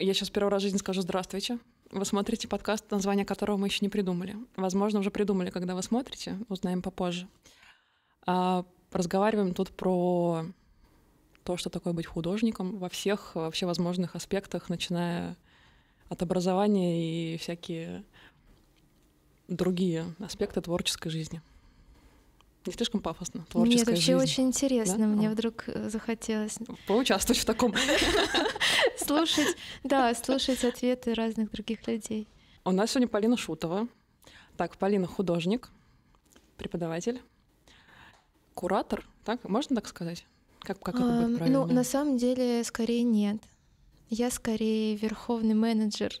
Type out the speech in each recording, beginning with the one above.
Я сейчас первый раз в жизни скажу «Здравствуйте». Вы смотрите подкаст, название которого мы еще не придумали. Возможно, уже придумали, когда вы смотрите, узнаем попозже. А, разговариваем тут про то, что такое быть художником во всех э, вообще возможных аспектах, начиная от образования и всякие другие аспекты творческой жизни. Не слишком пафосно, творческая Нет, вообще жизнь. очень интересно. Да? Мне а. вдруг э, захотелось... Поучаствовать в таком. Слушать, да, слушать ответы разных других людей. У нас сегодня Полина Шутова. Так, Полина художник, преподаватель, куратор, так? Можно так сказать? Как, как это будет эм, правильно? Ну, на самом деле, скорее нет. Я скорее верховный менеджер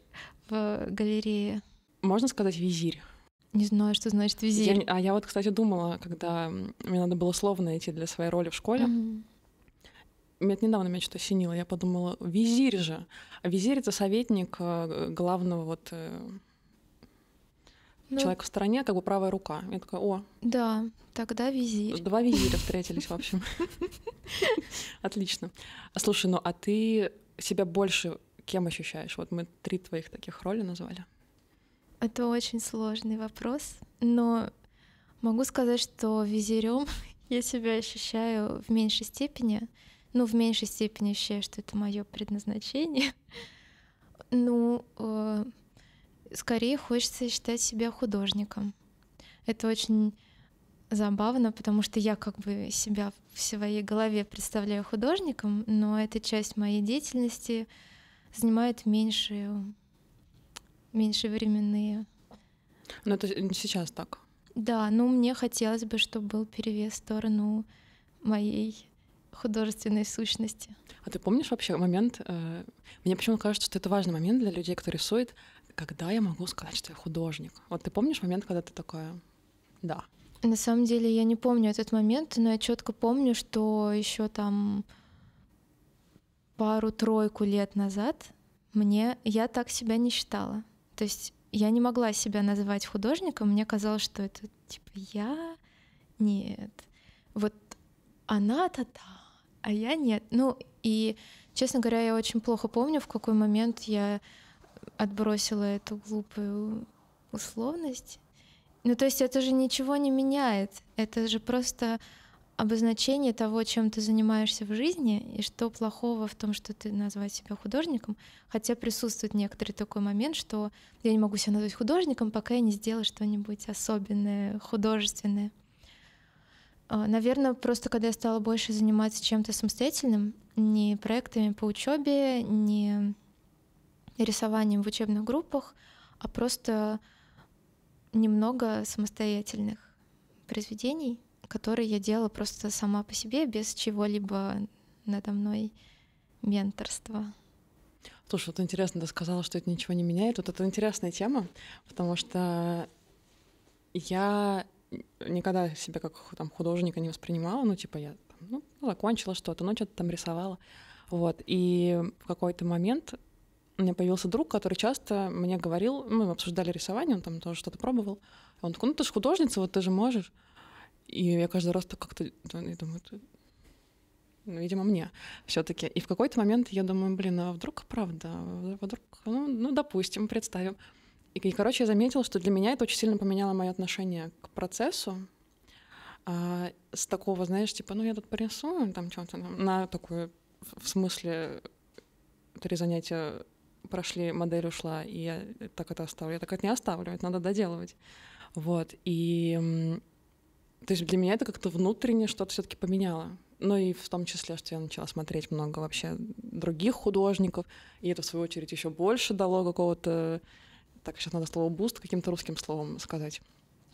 в галерее. Можно сказать визирь? Не знаю, что значит визирь. Я, а я вот, кстати, думала, когда мне надо было слово найти для своей роли в школе. Mm-hmm. Меня недавно меня что-то синило. Я подумала, визирь же. А визирь — это советник э, главного вот э, ну, человека в стране, как бы правая рука. Я такая, о. Да, тогда визирь. Два визиря встретились, в общем. Отлично. А слушай, ну а ты себя больше кем ощущаешь? Вот мы три твоих таких роли назвали. Это очень сложный вопрос, но могу сказать, что визирем я себя ощущаю в меньшей степени. Ну, в меньшей степени ощущаю, что это мое предназначение. Ну, э, скорее хочется считать себя художником. Это очень забавно, потому что я как бы себя в своей голове представляю художником, но эта часть моей деятельности занимает меньшую меньше временные. Но ну, это сейчас так. Да, ну мне хотелось бы, чтобы был перевес в сторону моей художественной сущности. А ты помнишь вообще момент? Э, мне почему кажется, что это важный момент для людей, кто рисует, когда я могу сказать, что я художник. Вот ты помнишь момент, когда ты такая, да. На самом деле я не помню этот момент, но я четко помню, что еще там пару-тройку лет назад мне я так себя не считала. То есть я не могла себя называть художником, мне казалось, что это типа я, нет, вот она-то да, а я нет. Ну и, честно говоря, я очень плохо помню, в какой момент я отбросила эту глупую условность. Ну то есть это же ничего не меняет, это же просто обозначение того, чем ты занимаешься в жизни, и что плохого в том, что ты назвать себя художником, хотя присутствует некоторый такой момент, что я не могу себя назвать художником, пока я не сделаю что-нибудь особенное, художественное. А, Наверное, просто когда я стала больше заниматься чем-то самостоятельным, не проектами по учебе, не рисованием в учебных группах, а просто немного самостоятельных произведений, которые я делала просто сама по себе, без чего-либо надо мной менторства. Слушай, вот интересно, ты сказала, что это ничего не меняет. Вот это интересная тема, потому что я никогда себя как там художника не воспринимала, ну типа я ну, закончила что-то, ну что-то там рисовала, вот. И в какой-то момент у меня появился друг, который часто мне говорил, ну, мы обсуждали рисование, он там тоже что-то пробовал. Он такой, ну ты же художница, вот ты же можешь. И я каждый раз так как-то, я думаю, это, ну, видимо, мне все таки И в какой-то момент я думаю, блин, а вдруг правда, а вдруг, ну, ну допустим, представим. И, и, короче, я заметила, что для меня это очень сильно поменяло мое отношение к процессу, а, с такого, знаешь, типа, ну я тут порисую, там что-то, на такое, в смысле, три занятия прошли, модель ушла, и я так это оставлю, я так это не оставлю, это надо доделывать. Вот, и то есть для меня это как-то внутренне что-то все таки поменяло. Ну и в том числе, что я начала смотреть много вообще других художников, и это, в свою очередь, еще больше дало какого-то... Так, сейчас надо слово «буст» каким-то русским словом сказать.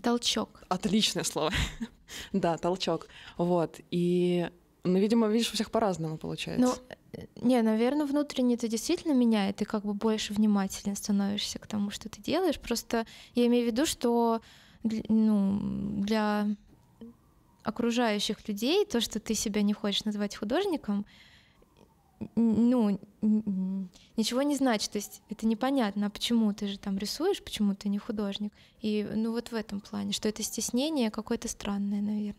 Толчок. Отличное слово. да, толчок. Вот. И, ну, видимо, видишь, у всех по-разному получается. Ну, э, не, наверное, внутренне это действительно меняет. Ты как бы больше внимательно становишься к тому, что ты делаешь. Просто я имею в виду, что ну, для окружающих людей, то, что ты себя не хочешь называть художником, ну, ничего не значит. То есть это непонятно, а почему ты же там рисуешь, почему ты не художник. И ну вот в этом плане, что это стеснение какое-то странное, наверное.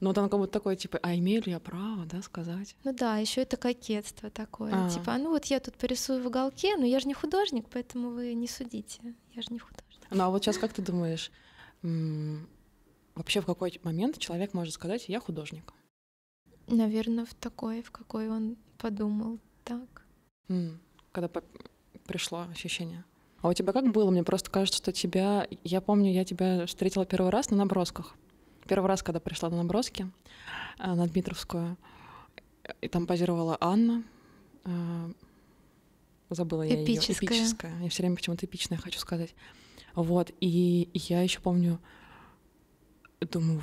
Ну, там как будто такое, типа, а имею ли я право, да, сказать? Ну да, еще это кокетство такое. А-а-а. Типа, «А ну вот я тут порисую в уголке, но я же не художник, поэтому вы не судите. Я же не художник. Ну а вот сейчас как ты думаешь, вообще в какой момент человек может сказать «я художник»? Наверное, в такой, в какой он подумал так. Mm, когда по- пришло ощущение. А у тебя как было? Мне просто кажется, что тебя... Я помню, я тебя встретила первый раз на набросках. Первый раз, когда пришла на наброски, э, на Дмитровскую. И там позировала Анна. Э, забыла я эпическая. ее. Эпическая. Я все время почему-то эпичная хочу сказать. Вот. И я еще помню, думаю,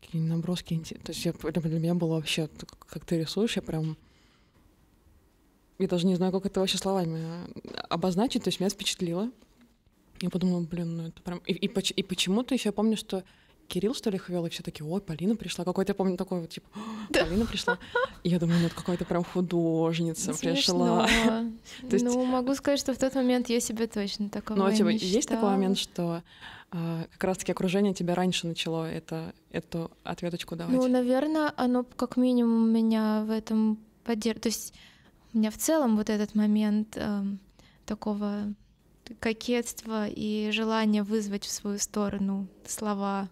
какие наброски интересные. То есть я, для меня было вообще, как ты рисуешь, я прям... Я даже не знаю, как это вообще словами а, обозначить, то есть меня впечатлило. Я подумала, блин, ну это прям... И, и, и почему-то еще я помню, что Кирилл, что ли, их вел, и все такие, ой, Полина пришла. Какой-то, я помню, такой вот, типа, Полина пришла. И я думаю, ну, это какая-то прям художница пришла. Ну, могу сказать, что в тот момент я себя точно такого Ну, а типа, есть такой момент, что а, как раз-таки окружение тебя раньше начало это, эту ответочку давать? Ну, наверное, оно как минимум меня в этом поддерживает. То есть у меня в целом вот этот момент э, такого кокетства и желания вызвать в свою сторону слова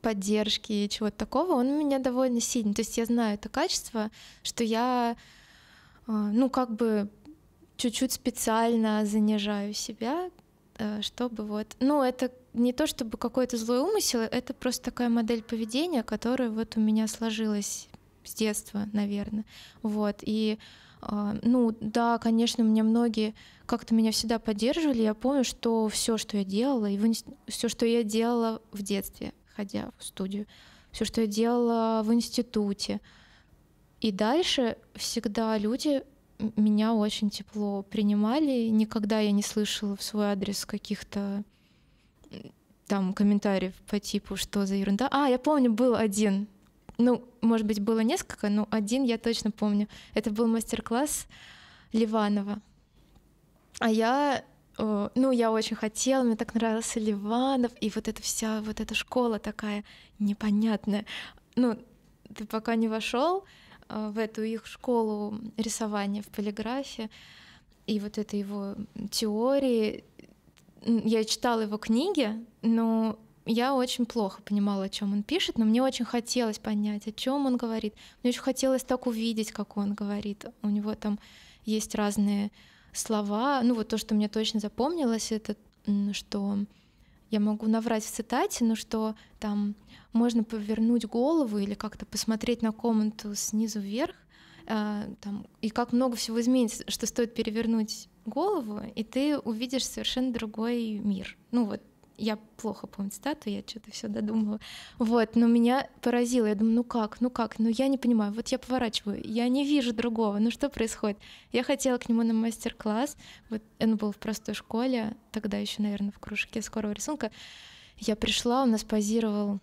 поддержки и чего-то такого, он у меня довольно сильный. То есть я знаю это качество, что я, э, ну, как бы чуть-чуть специально занижаю себя, Э, чтобы вот... Ну, это не то чтобы какой-то злой умысел, это просто такая модель поведения, которая вот у меня сложилась с детства, наверное. Вот, и а, ну да, конечно, мне многие как-то меня всегда поддерживали. Я помню, что все, что я делала, и все, что я делала в детстве, ходя в студию, все, что я делала в институте, и дальше всегда люди меня очень тепло принимали. Никогда я не слышала в свой адрес каких-то там комментариев по типу «что за ерунда?». А, я помню, был один. Ну, может быть, было несколько, но один я точно помню. Это был мастер-класс Ливанова. А я э, ну, я очень хотела, мне так нравился Ливанов, и вот эта вся, вот эта школа такая непонятная. Ну, ты пока не вошел, в эту их школу рисования в полиграфе и вот это его теории. Я читала его книги, но я очень плохо понимала, о чем он пишет, но мне очень хотелось понять, о чем он говорит. Мне очень хотелось так увидеть, как он говорит. У него там есть разные слова. Ну вот то, что мне точно запомнилось, это что я могу наврать в цитате, но ну, что там можно повернуть голову или как-то посмотреть на комнату снизу вверх, э, там, и как много всего изменится, что стоит перевернуть голову, и ты увидишь совершенно другой мир. Ну вот я плохо помню цитату, я что-то все додумала. Вот, но меня поразило. Я думаю, ну как, ну как, ну я не понимаю. Вот я поворачиваю, я не вижу другого. Ну что происходит? Я хотела к нему на мастер-класс. Вот он был в простой школе, тогда еще, наверное, в кружке скорого рисунка. Я пришла, он нас позировал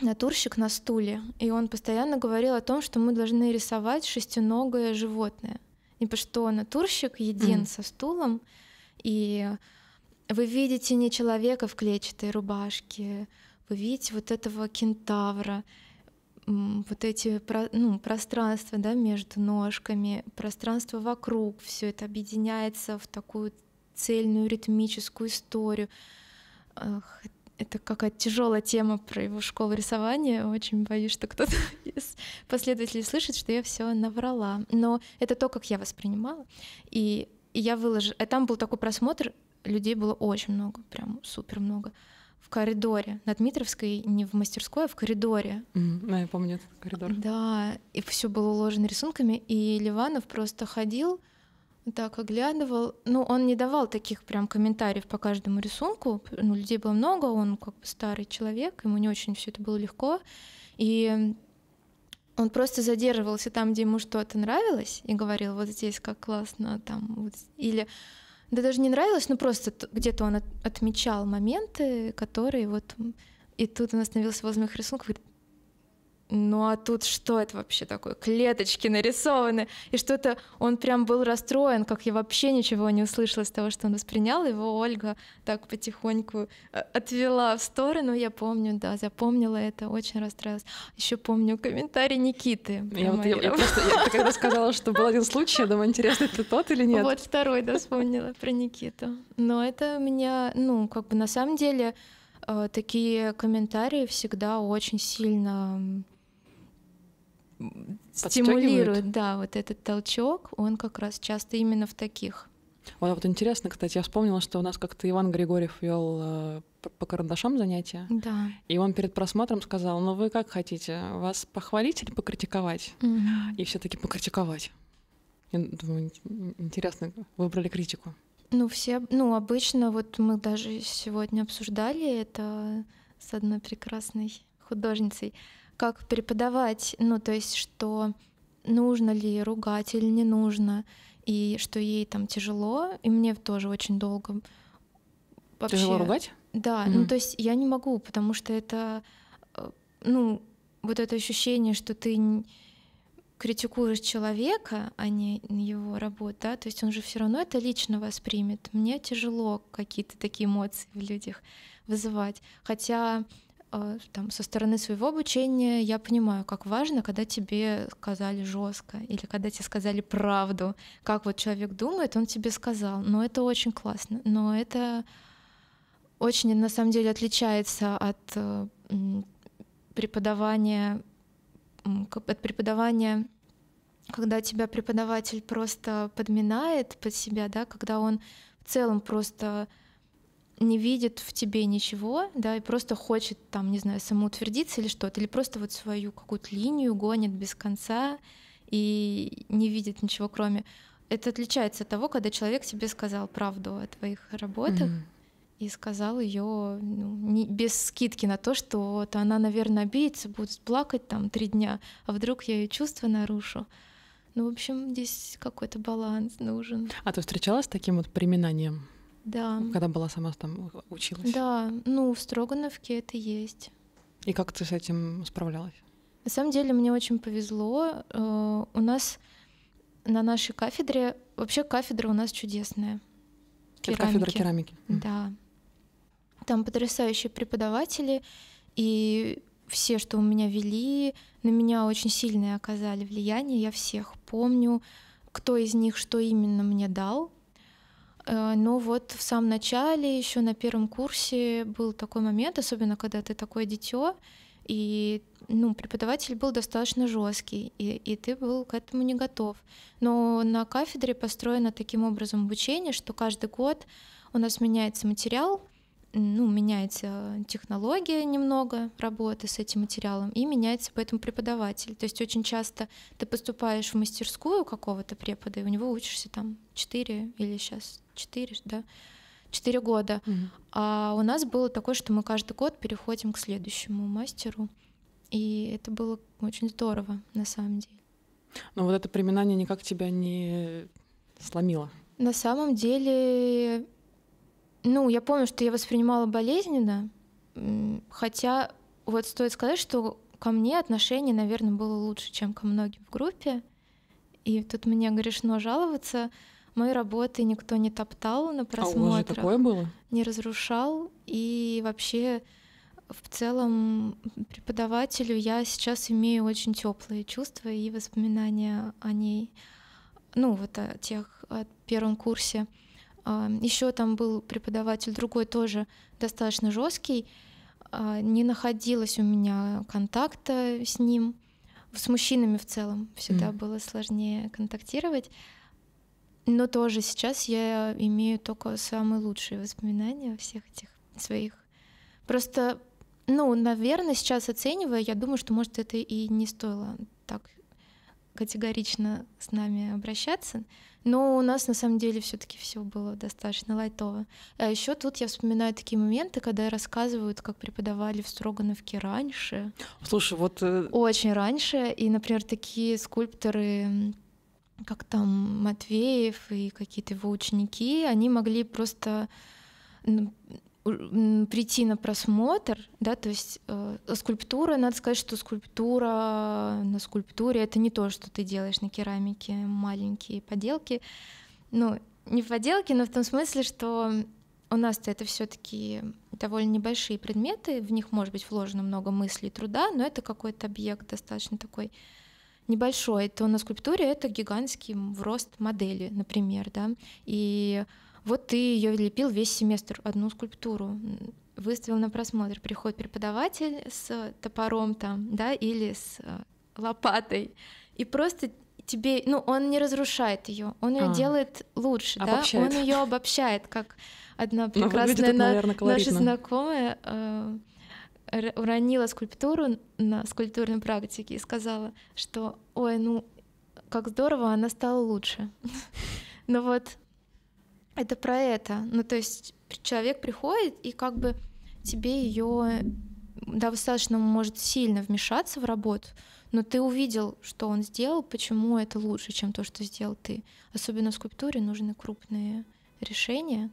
натурщик на стуле, и он постоянно говорил о том, что мы должны рисовать шестиногое животное. И что натурщик един mm. со стулом, и вы видите не человека в клетчатой рубашке, вы видите вот этого кентавра, вот эти ну, пространства да, между ножками, пространство вокруг, все это объединяется в такую цельную ритмическую историю. Это какая-то тяжелая тема про его школу рисования. Очень боюсь, что кто-то из последователей слышит, что я все наврала. Но это то, как я воспринимала. И, и я выложила. А там был такой просмотр людей было очень много, прям супер много. В коридоре, на Дмитровской, не в мастерской, а в коридоре. Mm, да, я помню этот коридор. Да, и все было уложено рисунками, и Ливанов просто ходил, так оглядывал. Ну, он не давал таких прям комментариев по каждому рисунку. Ну, людей было много, он как бы старый человек, ему не очень все это было легко. И он просто задерживался там, где ему что-то нравилось, и говорил, вот здесь как классно, там, вот. или да даже не нравилось, но просто где-то он от, отмечал моменты, которые вот... И тут он остановился возле моих рисунков и говорит, ну а тут что это вообще такое? Клеточки нарисованы. И что-то он прям был расстроен, как я вообще ничего не услышала из того, что он воспринял. Его Ольга так потихоньку э, отвела в сторону. Я помню, да, запомнила это, очень расстроилась. Еще помню комментарий Никиты. Я, вот, я, я просто, я, когда сказала, что был один случай, я думаю, интересно, это тот или нет? Вот второй, да, вспомнила про Никиту. Но это меня, ну, как бы на самом деле э, такие комментарии всегда очень сильно стимулирует, да, вот этот толчок, он как раз часто именно в таких. Вот, а вот интересно, кстати, я вспомнила, что у нас как-то Иван Григорьев вел э, по карандашам занятия. Да. И он перед просмотром сказал: "Ну вы как хотите, вас похвалить или покритиковать?" Mm-hmm. И все-таки покритиковать. Я думаю, интересно, выбрали критику. Ну все, ну обычно вот мы даже сегодня обсуждали это с одной прекрасной художницей как преподавать, ну, то есть, что нужно ли ругать или не нужно, и что ей там тяжело, и мне тоже очень долго вообще... Тяжело ругать? Да, mm-hmm. ну, то есть я не могу, потому что это, э, ну, вот это ощущение, что ты критикуешь человека, а не его работу, да, то есть он же все равно это лично воспримет. Мне тяжело какие-то такие эмоции в людях вызывать. Хотя Э, там, со стороны своего обучения я понимаю, как важно, когда тебе сказали жестко или когда тебе сказали правду, как вот человек думает, он тебе сказал. Но это очень классно. Но это очень, на самом деле, отличается от э, преподавания, от преподавания когда тебя преподаватель просто подминает под себя, да, когда он в целом просто не видит в тебе ничего, да, и просто хочет там, не знаю, самоутвердиться или что-то, или просто вот свою какую-то линию гонит без конца и не видит ничего кроме. Это отличается от того, когда человек тебе сказал правду о твоих работах, mm-hmm и сказал ее ну, без скидки на то, что вот она, наверное, обидится, будет плакать там три дня, а вдруг я ее чувства нарушу. Ну, в общем, здесь какой-то баланс нужен. А ты встречалась с таким вот приминанием? Да. Когда была сама там училась. Да, ну в Строгановке это есть. И как ты с этим справлялась? На самом деле мне очень повезло. Э, у нас на нашей кафедре вообще кафедра у нас чудесная. Керамики. Кафедра керамики. Да. Там потрясающие преподаватели, и все, что у меня вели, на меня очень сильное оказали влияние. Я всех помню, кто из них что именно мне дал, Э, но вот в самом начале, еще на первом курсе был такой момент, особенно когда ты такое дитё, и ну, преподаватель был достаточно жесткий, и, и ты был к этому не готов. Но на кафедре построено таким образом обучение, что каждый год у нас меняется материал, ну, меняется технология немного работы с этим материалом, и меняется поэтому преподаватель. То есть очень часто ты поступаешь в мастерскую какого-то препода, и у него учишься там 4 или сейчас 4, да, 4 года. Угу. А у нас было такое, что мы каждый год переходим к следующему мастеру. И это было очень здорово, на самом деле. Но вот это приминание никак тебя не сломило? На самом деле ну, я помню, что я воспринимала болезненно, хотя вот стоит сказать, что ко мне отношение, наверное, было лучше, чем ко многим в группе. И тут мне грешно жаловаться. Мои работы никто не топтал на просмотрах. А у вас же такое было? Не разрушал. И вообще в целом преподавателю я сейчас имею очень теплые чувства и воспоминания о ней. Ну, вот о тех о первом курсе. Еще там был преподаватель другой тоже достаточно жесткий. А, не находилось у меня контакта с ним. С мужчинами в целом всегда mm. было сложнее контактировать. Но тоже сейчас я имею только самые лучшие воспоминания всех этих своих. Просто, ну, наверное, сейчас оценивая, я думаю, что, может, это и не стоило так категорично с нами обращаться. Но у нас на самом деле все-таки все было достаточно лайтово. А еще тут я вспоминаю такие моменты, когда рассказывают, как преподавали в Строгановке раньше. Слушай, вот... Э, Очень раньше. И, например, такие скульпторы как там Матвеев и какие-то его ученики, они могли просто прийти на просмотр, да, то есть э, скульптура, надо сказать, что скульптура э, на скульптуре это не то, что ты делаешь на керамике, маленькие поделки, ну не поделки, но в том смысле, что у нас это все-таки довольно небольшие предметы, в них может быть вложено много мыслей, труда, но это какой-то объект достаточно такой небольшой, то на скульптуре это гигантский в рост модели, например, да, и вот ты ее лепил весь семестр, одну скульптуру выставил на просмотр. Приходит преподаватель с э, топором там, да, или с э, лопатой. И просто тебе, ну, он не разрушает ее, он ее а, делает лучше, обобщает. да, он ее обобщает, как одна прекрасная ну, на, наверное, наша знакомая э, уронила скульптуру на скульптурной практике и сказала, что, ой, ну, как здорово, она стала лучше. Но ну вот это про это. Ну, то есть человек приходит и как бы тебе ее да, достаточно может сильно вмешаться в работу, но ты увидел, что он сделал, почему это лучше, чем то, что сделал ты. Особенно в скульптуре нужны крупные решения.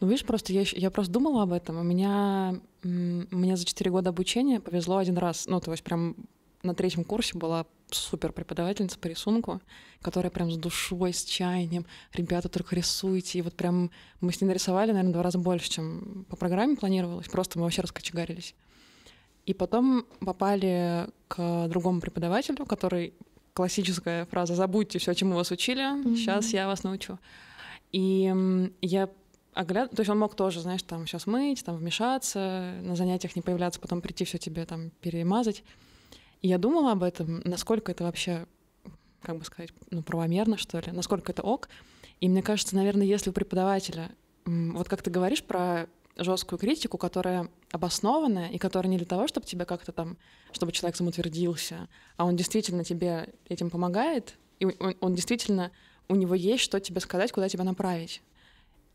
Ну, видишь, просто я, я просто думала об этом. У меня, у меня за 4 года обучения повезло один раз. Ну, то есть прям на третьем курсе была супер преподавательница по рисунку, которая прям с душой, с чаянием, ребята, только рисуйте. И вот прям мы с ней нарисовали, наверное, два раза больше, чем по программе планировалось. Просто мы вообще раскочегарились. И потом попали к другому преподавателю, который классическая фраза «забудьте все, чему вас учили, сейчас я вас научу». И я огляд... То есть он мог тоже, знаешь, там сейчас мыть, там вмешаться, на занятиях не появляться, потом прийти все тебе там перемазать. И я думала об этом, насколько это вообще, как бы сказать, ну, правомерно, что ли, насколько это ок. И мне кажется, наверное, если у преподавателя, вот как ты говоришь про жесткую критику, которая обоснованная и которая не для того, чтобы тебя как-то там, чтобы человек самоутвердился, а он действительно тебе этим помогает, и он, он действительно, у него есть что тебе сказать, куда тебя направить,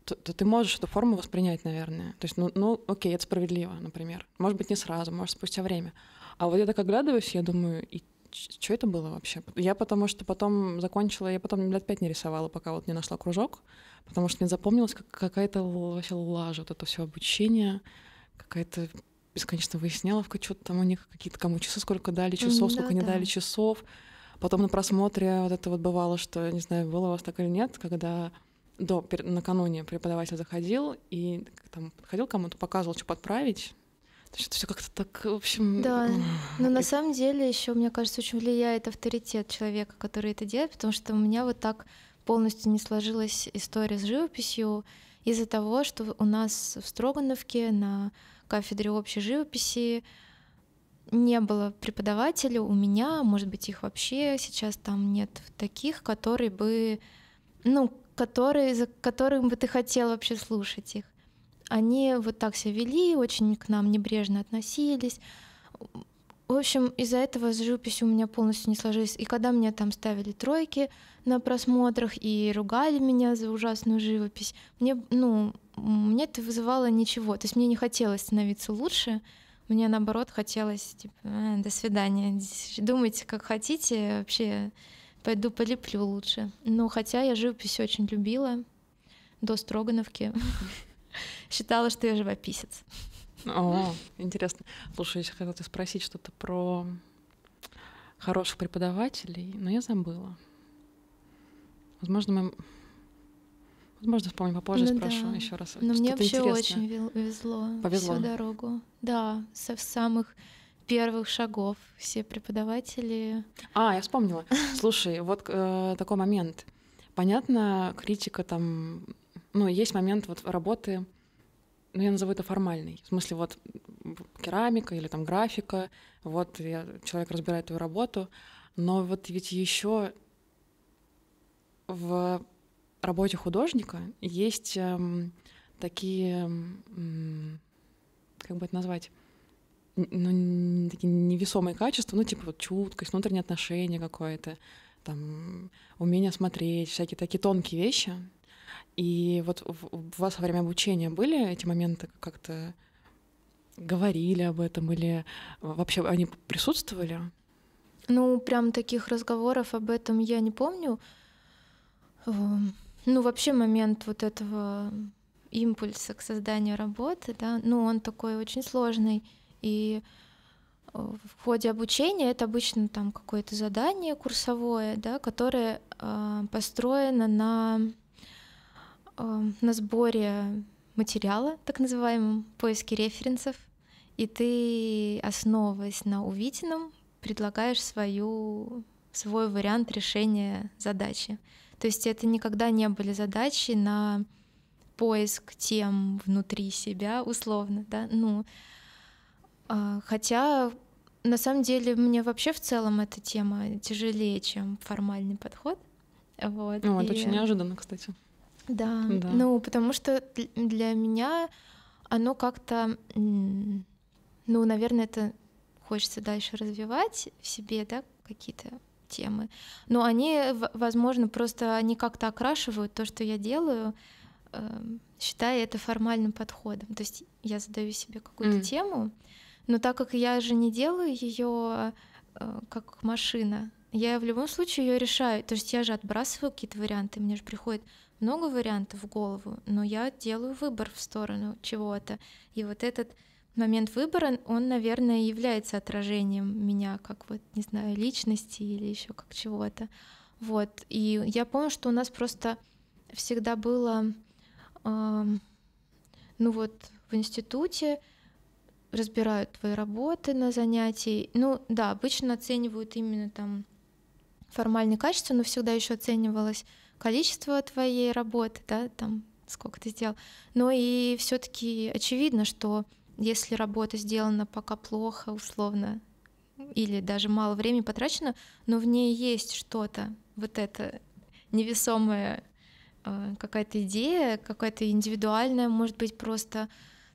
то, то ты можешь эту форму воспринять, наверное. То есть, ну, ну, окей, это справедливо, например. Может быть, не сразу, может, спустя время. А вот я так оглядываюсь, я думаю, и что это было вообще? Я потому что потом закончила, я потом лет пять не рисовала, пока вот не нашла кружок, потому что мне запомнилось как какая-то вообще лажа, вот это все обучение, какая-то бесконечно выясняловка, что-то там у них какие-то кому часы сколько дали часов, сколько да, не да. дали часов. Потом на просмотре вот это вот бывало, что, не знаю, было у вас так или нет, когда до, накануне преподаватель заходил и там подходил кому-то, показывал, что подправить, что-то все как-то так, в общем. Да. Но на самом деле еще, мне кажется, очень влияет авторитет человека, который это делает, потому что у меня вот так полностью не сложилась история с живописью из-за того, что у нас в Строгановке на кафедре общей живописи не было преподавателя у меня, может быть, их вообще сейчас там нет таких, которые бы, ну, которые, за которым бы ты хотел вообще слушать их они вот так себя вели, очень к нам небрежно относились. В общем, из-за этого с живописью у меня полностью не сложилось. И когда мне там ставили тройки на просмотрах и ругали меня за ужасную живопись, мне, ну, мне это вызывало ничего. То есть мне не хотелось становиться лучше, мне наоборот хотелось, типа, э, до свидания, думайте, как хотите, вообще пойду полеплю лучше. Ну, хотя я живопись очень любила до Строгановки. считала, что я живописец. О, интересно. Слушай, я хотела тебя спросить что-то про хороших преподавателей, но я забыла. Возможно, мы... Возможно, вспомню попозже, ну, спрошу да. еще раз. Но мне вообще интересное. очень везло, Повезло. всю дорогу. Да, со самых первых шагов все преподаватели. А, я вспомнила. Слушай, вот э, такой момент. Понятно, критика там ну, есть момент вот работы, ну, я назову это формальный. В смысле, вот керамика или там графика, вот я, человек разбирает твою работу, но вот ведь еще в работе художника есть эм, такие, эм, как бы это назвать, ну, такие невесомые качества, ну, типа вот чуткость, внутреннее отношение какое-то, там, умение смотреть, всякие такие тонкие вещи, и вот у вас во время обучения были эти моменты как-то говорили об этом или вообще они присутствовали? Ну, прям таких разговоров об этом я не помню. Эм, ну, вообще момент вот этого импульса к созданию работы, да, ну, он такой очень сложный. И э, в ходе обучения это обычно там какое-то задание курсовое, да, которое э, построено на Эм, на сборе материала, так называемом, поиске референсов, и ты, основываясь на увиденном, предлагаешь свою, свой вариант решения задачи. То есть это никогда не были задачи на поиск тем внутри себя, условно, да, ну, а, хотя на самом деле мне вообще в целом эта тема тяжелее, чем формальный подход. Вот. Ну, и... это очень неожиданно, кстати. Да, да. ну потому что для меня оно как-то, ну, наверное, это хочется дальше развивать в себе, да, какие-то темы. Но они, возможно, просто они как-то окрашивают то, что я делаю, эм, считая это формальным подходом. То есть я задаю себе какую-то mm. тему, но так как я же не делаю ее э, как машина, я в любом случае ее решаю. То есть я же отбрасываю какие-то варианты, мне же приходит много вариантов в голову, но я делаю выбор в сторону чего-то. И вот этот момент выбора, он, наверное, является отражением меня как вот, не знаю, личности или еще как чего-то. Вот. И я помню, что у нас просто всегда было, э, ну вот, в институте разбирают твои работы на занятии. Ну да, обычно оценивают именно там формальное качество, но всегда еще оценивалось количество твоей работы, да, там сколько ты сделал. Но и все-таки очевидно, что если работа сделана пока плохо, условно, или даже мало времени потрачено, но в ней есть что-то, вот это невесомая э, какая-то идея, какая-то индивидуальная, может быть, просто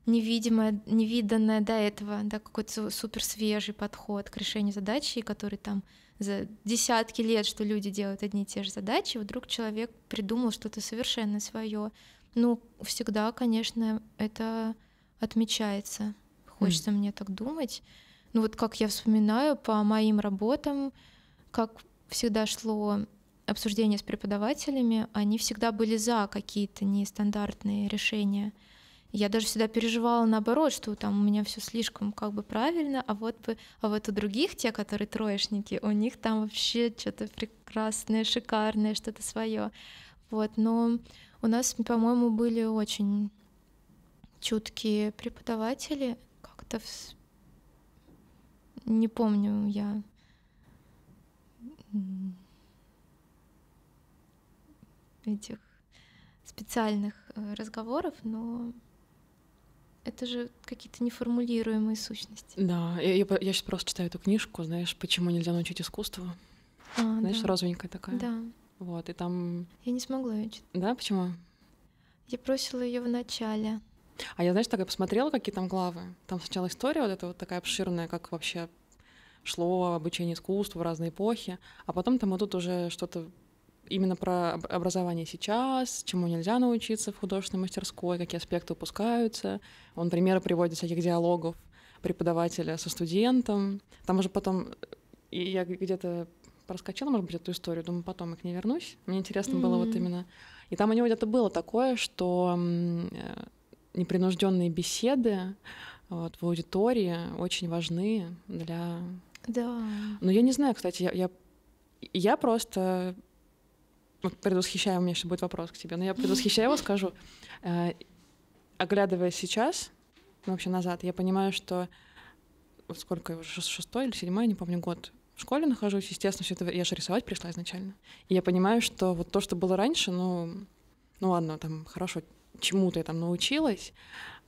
невидимая, невиданная до этого, да, какой-то супер свежий подход к решению задачи, который там за десятки лет, что люди делают одни и те же задачи, вдруг человек придумал что-то совершенно свое. Ну, всегда, конечно, это отмечается. Хочется mm. мне так думать. Ну вот как я вспоминаю по моим работам, как всегда шло обсуждение с преподавателями, они всегда были за какие-то нестандартные решения. Я даже всегда переживала наоборот, что там у меня все слишком как бы правильно, а вот бы, а вот у других, те, которые троечники, у них там вообще что-то прекрасное, шикарное, что-то свое. Вот, но у нас, по-моему, были очень чуткие преподаватели, как-то в... не помню я. этих специальных э, разговоров, но это же какие-то неформулируемые сущности. Да, я, я, я сейчас просто читаю эту книжку, знаешь, почему нельзя научить искусство? А, знаешь, да. розовенькая такая. Да. Вот, и там. Я не смогла ее читать. Да, почему? Я просила ее в начале. А я, знаешь, так я посмотрела, какие там главы. Там сначала история вот эта вот такая обширная, как вообще шло обучение искусству в разные эпохи, а потом там идут уже что-то именно про образование сейчас, чему нельзя научиться в художественной мастерской, какие аспекты упускаются. Он примеры приводит всяких диалогов преподавателя со студентом. Там уже потом э, и я где-то проскочила, может быть, эту историю, думаю, потом их не вернусь. Мне интересно mm-hmm. было вот именно. И там у него где-то было такое, что э, непринужденные беседы вот, в аудитории очень важны для. Да. Но ну, я не знаю, кстати, я, я, я просто вот предвосхищаю, у меня еще будет вопрос к тебе, но я предвосхищаю его, скажу. Э, оглядывая сейчас, ну, вообще назад, я понимаю, что вот сколько я уже, шестой или седьмой, не помню, год в школе нахожусь, естественно, все это я же рисовать пришла изначально. И я понимаю, что вот то, что было раньше, ну, ну ладно, там хорошо, чему-то я там научилась,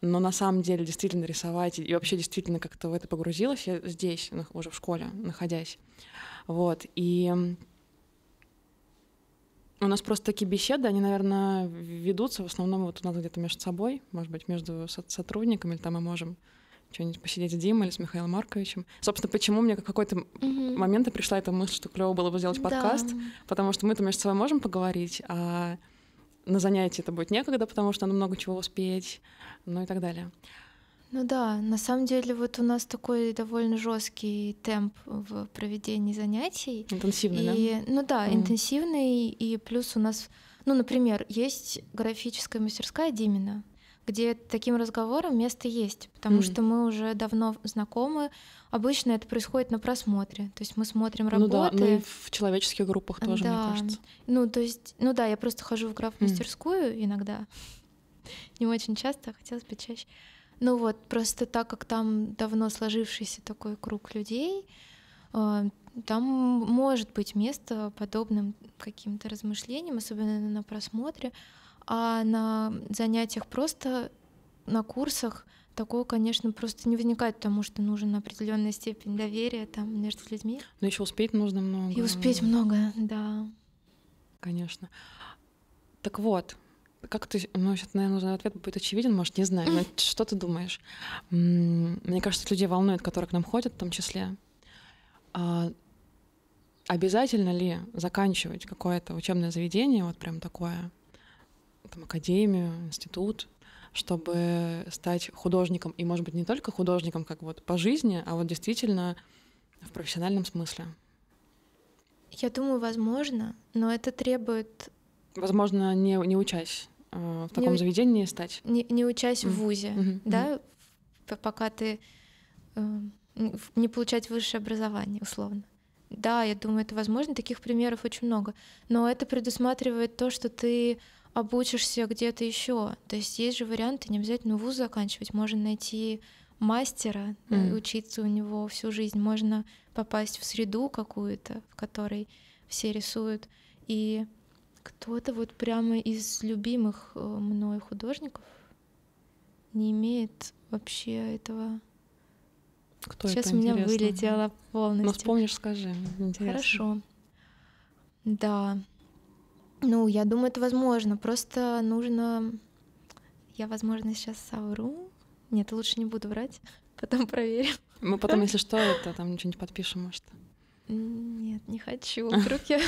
но на самом деле действительно рисовать и вообще действительно как-то в это погрузилась я здесь, уже в школе, находясь. Вот, и у нас просто такие беседы, они, наверное, ведутся в основном вот у нас где-то между собой, может быть, между сотрудниками, или там мы можем что-нибудь посидеть с Димой или с Михаилом Марковичем. Собственно, почему мне в какой-то Mm-hmm. момент пришла эта мысль, что клево было бы сделать да. подкаст, потому что мы-то между собой можем поговорить, а на занятии это будет некогда, потому что надо много чего успеть, ну и так далее. Ну да, на самом деле вот у нас такой довольно жесткий темп в проведении занятий. Интенсивный, и, да? Ну да, mm. интенсивный, и плюс у нас, ну, например, есть графическая мастерская Димина, где таким разговором место есть, потому mm. что мы уже давно знакомы. Обычно это происходит на просмотре, то есть мы смотрим работы. Ну да, ну и в человеческих группах тоже, да. мне кажется. Ну то есть, ну да, я просто хожу в граф-мастерскую mm. иногда, не очень часто, а хотелось бы чаще. Ну вот, просто так как там давно сложившийся такой круг людей, а, там может быть место подобным каким-то размышлениям, особенно на просмотре, а на занятиях просто на курсах такого, конечно, просто не возникает, потому что нужен определенная степень доверия там между людьми. Но еще успеть нужно много. И успеть много, да. Конечно. Так вот, как ты, ну, сейчас, наверное, ответ будет очевиден, может, не знаю, но что ты думаешь? Мне кажется, людей волнует, которые к нам ходят, в том числе. А обязательно ли заканчивать какое-то учебное заведение, вот прям такое, там, академию, институт, чтобы стать художником, и, может быть, не только художником, как вот по жизни, а вот действительно в профессиональном смысле? Я думаю, возможно, но это требует... Возможно, не, не учась. Э, в таком не, заведении стать? Не, не учась mm. в ВУЗе, mm-hmm. да, mm-hmm. пока ты э, не получать высшее образование, условно. Да, я думаю, это возможно, таких примеров очень много. Но это предусматривает то, что ты обучишься где-то еще. То есть есть же варианты, не обязательно вуз заканчивать, можно найти мастера, mm. учиться у него всю жизнь, можно попасть в среду какую-то, в которой все рисуют, и кто-то вот прямо из любимых э, мной художников не имеет вообще этого. Кто Сейчас это, у меня интересно. вылетело полностью. Ну, вспомнишь, скажи. Интересно. Хорошо. Да. Ну, я думаю, это возможно. Просто нужно... Я, возможно, сейчас совру. Нет, лучше не буду врать. Потом проверим. Мы потом, если что, это там что-нибудь подпишем, может. Нет, не хочу. Вдруг я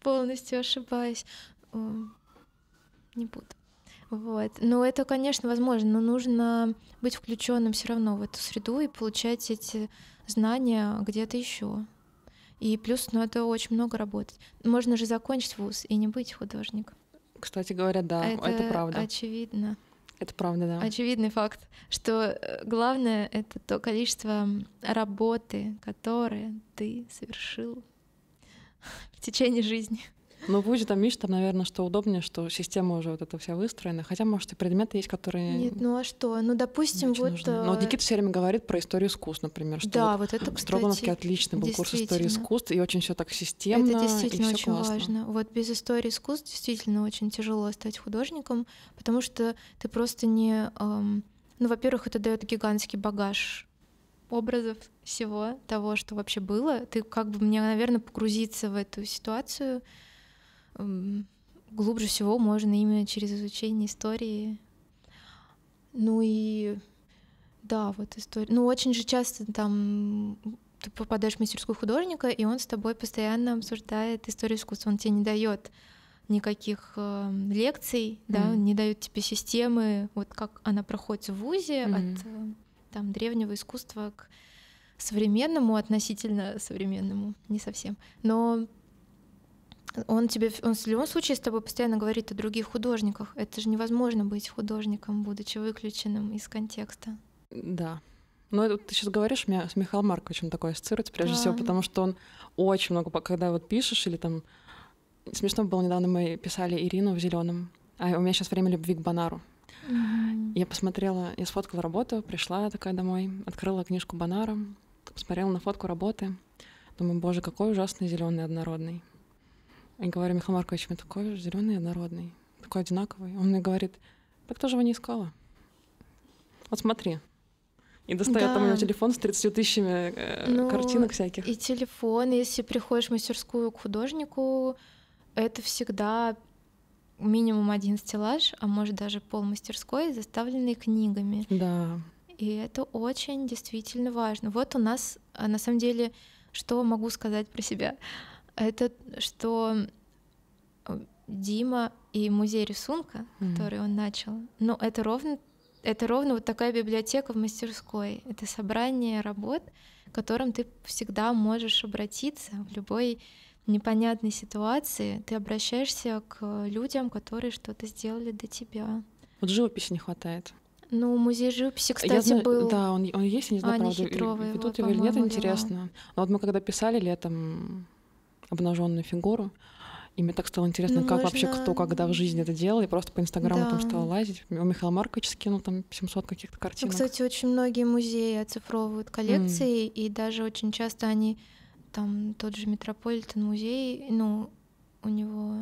полностью ошибаюсь, не буду. Вот. Но это, конечно, возможно, но нужно быть включенным все равно в эту среду и получать эти знания где-то еще. И плюс, ну, это очень много работать. Можно же закончить вуз и не быть художником. Кстати говоря, да, это, это правда. Очевидно. Это правда, да. Очевидный факт, что э, главное это то количество работы, которое ты совершил в течение жизни. Ну, будет там мечта, наверное, что удобнее, что система уже вот эта вся выстроена. Хотя, может, и предметы есть, которые... Нет, ну а что? Ну, допустим, вот... Нужны. Но а, Никита все время говорит про историю искусств, например. Что да, вот, вот это, кстати, Строгановке отлично был курс истории искусств, и очень все так системно, Это действительно и очень классно. важно. Вот без истории искусств действительно очень тяжело стать художником, потому что ты просто не... Эм... Ну, во-первых, это дает гигантский багаж образов всего того, что вообще было. Ты как бы мне, наверное, погрузиться в эту ситуацию глубже всего можно именно через изучение истории. Ну и да, вот история. Ну очень же часто там ты попадаешь в мастерскую художника, и он с тобой постоянно обсуждает историю искусства. Он тебе не дает никаких э, лекций, mm-hmm. да, не дает тебе системы, вот как она проходит в ВУЗе mm-hmm. от там древнего искусства к современному, относительно современному, не совсем. Но он тебе, он в любом случае с тобой постоянно говорит о других художниках. Это же невозможно быть художником, будучи выключенным из контекста. Да. Ну, это ты сейчас говоришь, меня с Михаилом Марковичем такое ассоциируется, прежде да. всего, потому что он очень много, когда вот пишешь или там... Смешно было недавно, мы писали Ирину в зеленом, а у меня сейчас время любви к Банару. Mm-hmm. Я посмотрела, я сфоткала работу, пришла такая домой, открыла книжку Банара, посмотрела на фотку работы. Думаю, боже, какой ужасный зеленый однородный. И говорю, Михаил Маркович, мне такой зеленый однородный, такой одинаковый. Он мне говорит, так тоже его не искала? Вот смотри. И достает да. там у него телефон с 30 тысячами э, ну, картинок всяких. И телефон, если приходишь в мастерскую к художнику, это всегда минимум один стеллаж, а может даже пол мастерской, заставленный книгами. Да. И это очень действительно важно. Вот у нас, а, на самом деле, что могу сказать про себя? Это что э, Дима и музей рисунка, mm. который он начал, ну это ровно, это ровно вот такая библиотека в мастерской. Это собрание работ, к которым ты всегда можешь обратиться в любой непонятной ситуации ты обращаешься к людям, которые что-то сделали до тебя. Вот живописи не хватает. Ну, музей живописи, кстати, я знаю, был. Да, он, он есть, я не а, знаю, Аня правда, Хитрова ведут его, его или нет, вела. интересно. Но а вот мы когда писали летом обнаженную фигуру, и мне так стало интересно, ну, как можно... вообще кто когда в жизни это делал. Я просто по Инстаграму да. там стала лазить. У Михаила Марковича скинул там 700 каких-то ну, картинок. Ну, кстати, очень многие музеи оцифровывают коллекции, mm. и даже очень часто они там тот же Метрополитен музей, ну, у него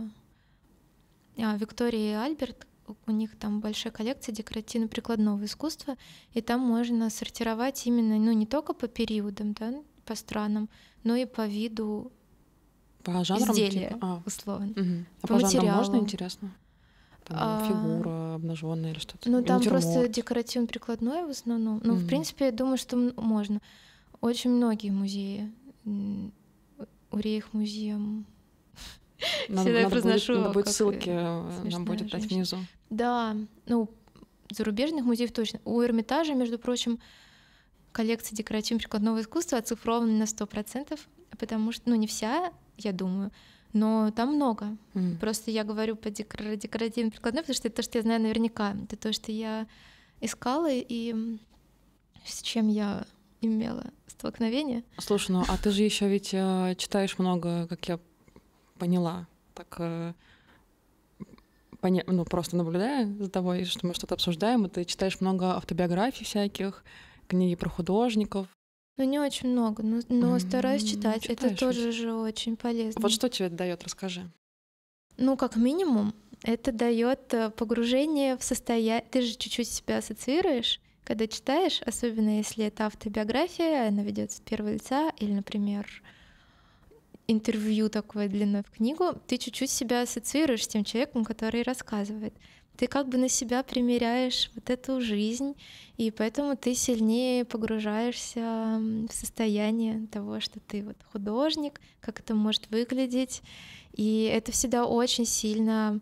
а, Виктория и Альберт, у них там большая коллекция декоративно-прикладного искусства, и там можно сортировать именно, ну, не только по периодам, да, по странам, но и по виду по жанрам, изделия, типа? а. условно. Угу. А по, по материалу. можно, интересно? А, фигура обнаженная или что-то? Ну, там Интерморт. просто декоративно-прикладное в основном. Ну, угу. в принципе, я думаю, что можно. Очень многие музеи Урейх-музеем. Надо, Всегда надо произношу. Будет, надо будет э, ссылки, э, нам будет дать женщина. внизу. Да, ну, зарубежных музеев точно. У Эрмитажа, между прочим, коллекция декоративного прикладного искусства оцифрована на 100%, потому что, ну, не вся, я думаю, но там много. Mm. Просто я говорю по декор- декоративным прикладным, потому что это то, что я знаю наверняка. Это то, что я искала и с чем я имела столкновение. Слушай, ну а ты же еще ведь э, читаешь много, как я поняла, так э, поня... ну просто наблюдая за тобой, что мы что-то обсуждаем, и ты читаешь много автобиографий всяких, книги про художников. Ну не очень много, но, но стараюсь читать. Читаешь это тоже ведь? же очень а полезно. Вот что тебе это дает, расскажи. Ну как минимум это дает э, погружение в состояние. Ты же чуть-чуть себя ассоциируешь когда читаешь, особенно если это автобиография, она ведется с первого лица, или, например, интервью такое длиной в книгу, ты чуть-чуть себя ассоциируешь с тем человеком, который рассказывает. Ты как бы на себя примеряешь вот эту жизнь, и поэтому ты сильнее погружаешься в состояние того, что ты вот художник, как это может выглядеть. И это всегда очень сильно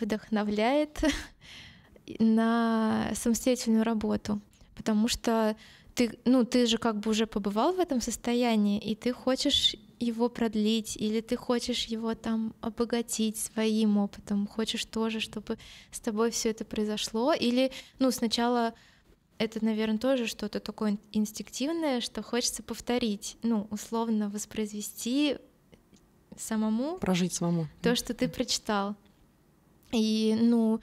вдохновляет, на самостоятельную работу, потому что ты, ну, ты же как бы уже побывал в этом состоянии, и ты хочешь его продлить, или ты хочешь его там обогатить своим опытом, хочешь тоже, чтобы с тобой все это произошло, или, ну, сначала это, наверное, тоже что-то такое инстинктивное, что хочется повторить, ну, условно воспроизвести самому. Прожить самому. То, что ты прочитал. И, ну,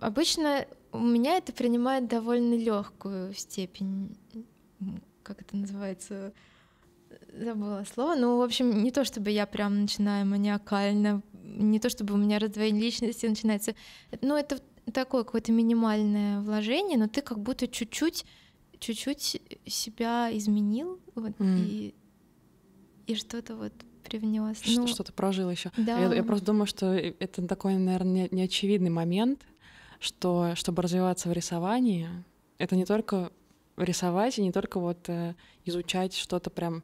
Обычно у меня это принимает довольно легкую степень, как это называется, забыла слово, ну, в общем, не то чтобы я прям начинаю маниакально, не то чтобы у меня раздвоение личности начинается, ну, это такое какое-то минимальное вложение, но ты как будто чуть-чуть, чуть-чуть себя изменил, вот, mm. и, и что-то вот привнес. Что, ну, то прожил еще. Да. Я, я просто думаю, что э, это такой, наверное, неочевидный момент, что чтобы развиваться в рисовании, это не только рисовать и не только вот э, изучать что-то прям.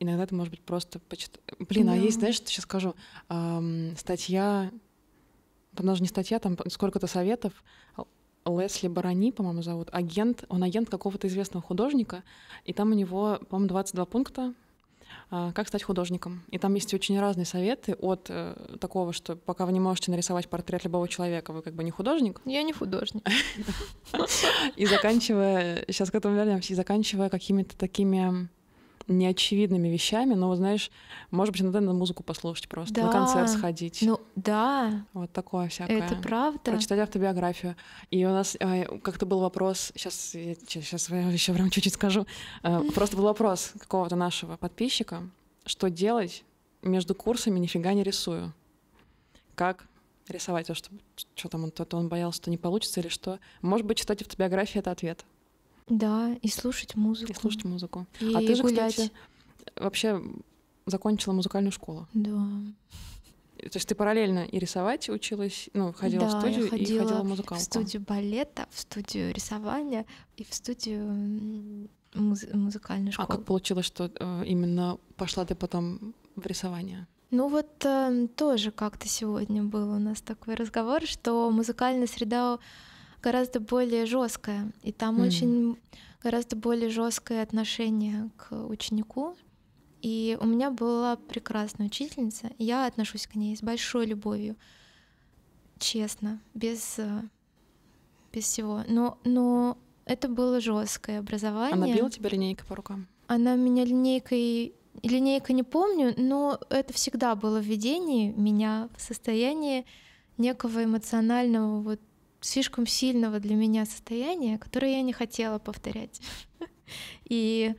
Иногда это может быть просто почитать. Блин, а да. а есть, знаешь, что сейчас скажу? Эм, статья, там даже не статья, там сколько-то советов. Лесли Барани, по-моему, зовут, агент, он агент какого-то известного художника, и там у него, по-моему, 22 пункта а, как стать художником. И там есть очень разные советы от э, такого, что пока вы не можете нарисовать портрет любого человека, вы как бы не художник. Я не художник. И заканчивая, сейчас к этому вернемся, и заканчивая какими-то такими неочевидными вещами, но, знаешь, может быть, иногда надо музыку послушать просто, да. на концерт сходить. Ну, да. Вот такое всякое. Это правда. Прочитать автобиографию. И у нас э, как-то был вопрос, сейчас, я, сейчас я еще прям чуть-чуть скажу, э, просто был вопрос какого-то нашего подписчика, что делать между курсами нифига не рисую. Как рисовать то, что, что там он, то, то он боялся, что не получится или что. Может быть, читать автобиографию — это ответ. Да, и слушать музыку. И слушать музыку. А и а ты же, гулять. кстати, вообще закончила музыкальную школу. Да. То есть ты параллельно и рисовать училась, ну, ходила да, в студию я ходила и ходила музыкалку. в студию балета, в студию рисования и в студию муз- музыкальной школы. А как получилось, что э, именно пошла ты потом в рисование? Ну вот э, тоже как-то сегодня был у нас такой разговор, что музыкальная среда гораздо более жесткое и там mm-hmm. очень гораздо более жесткое отношение к ученику. И у меня была прекрасная учительница, я отношусь к ней с большой любовью, честно, без э, без всего. Но но это было жесткое образование. Она била тебя линейкой по рукам? Она меня линейкой линейка не помню, но это всегда было введение меня в состояние некого эмоционального вот слишком сильного для меня состояния, которое я не хотела повторять. И,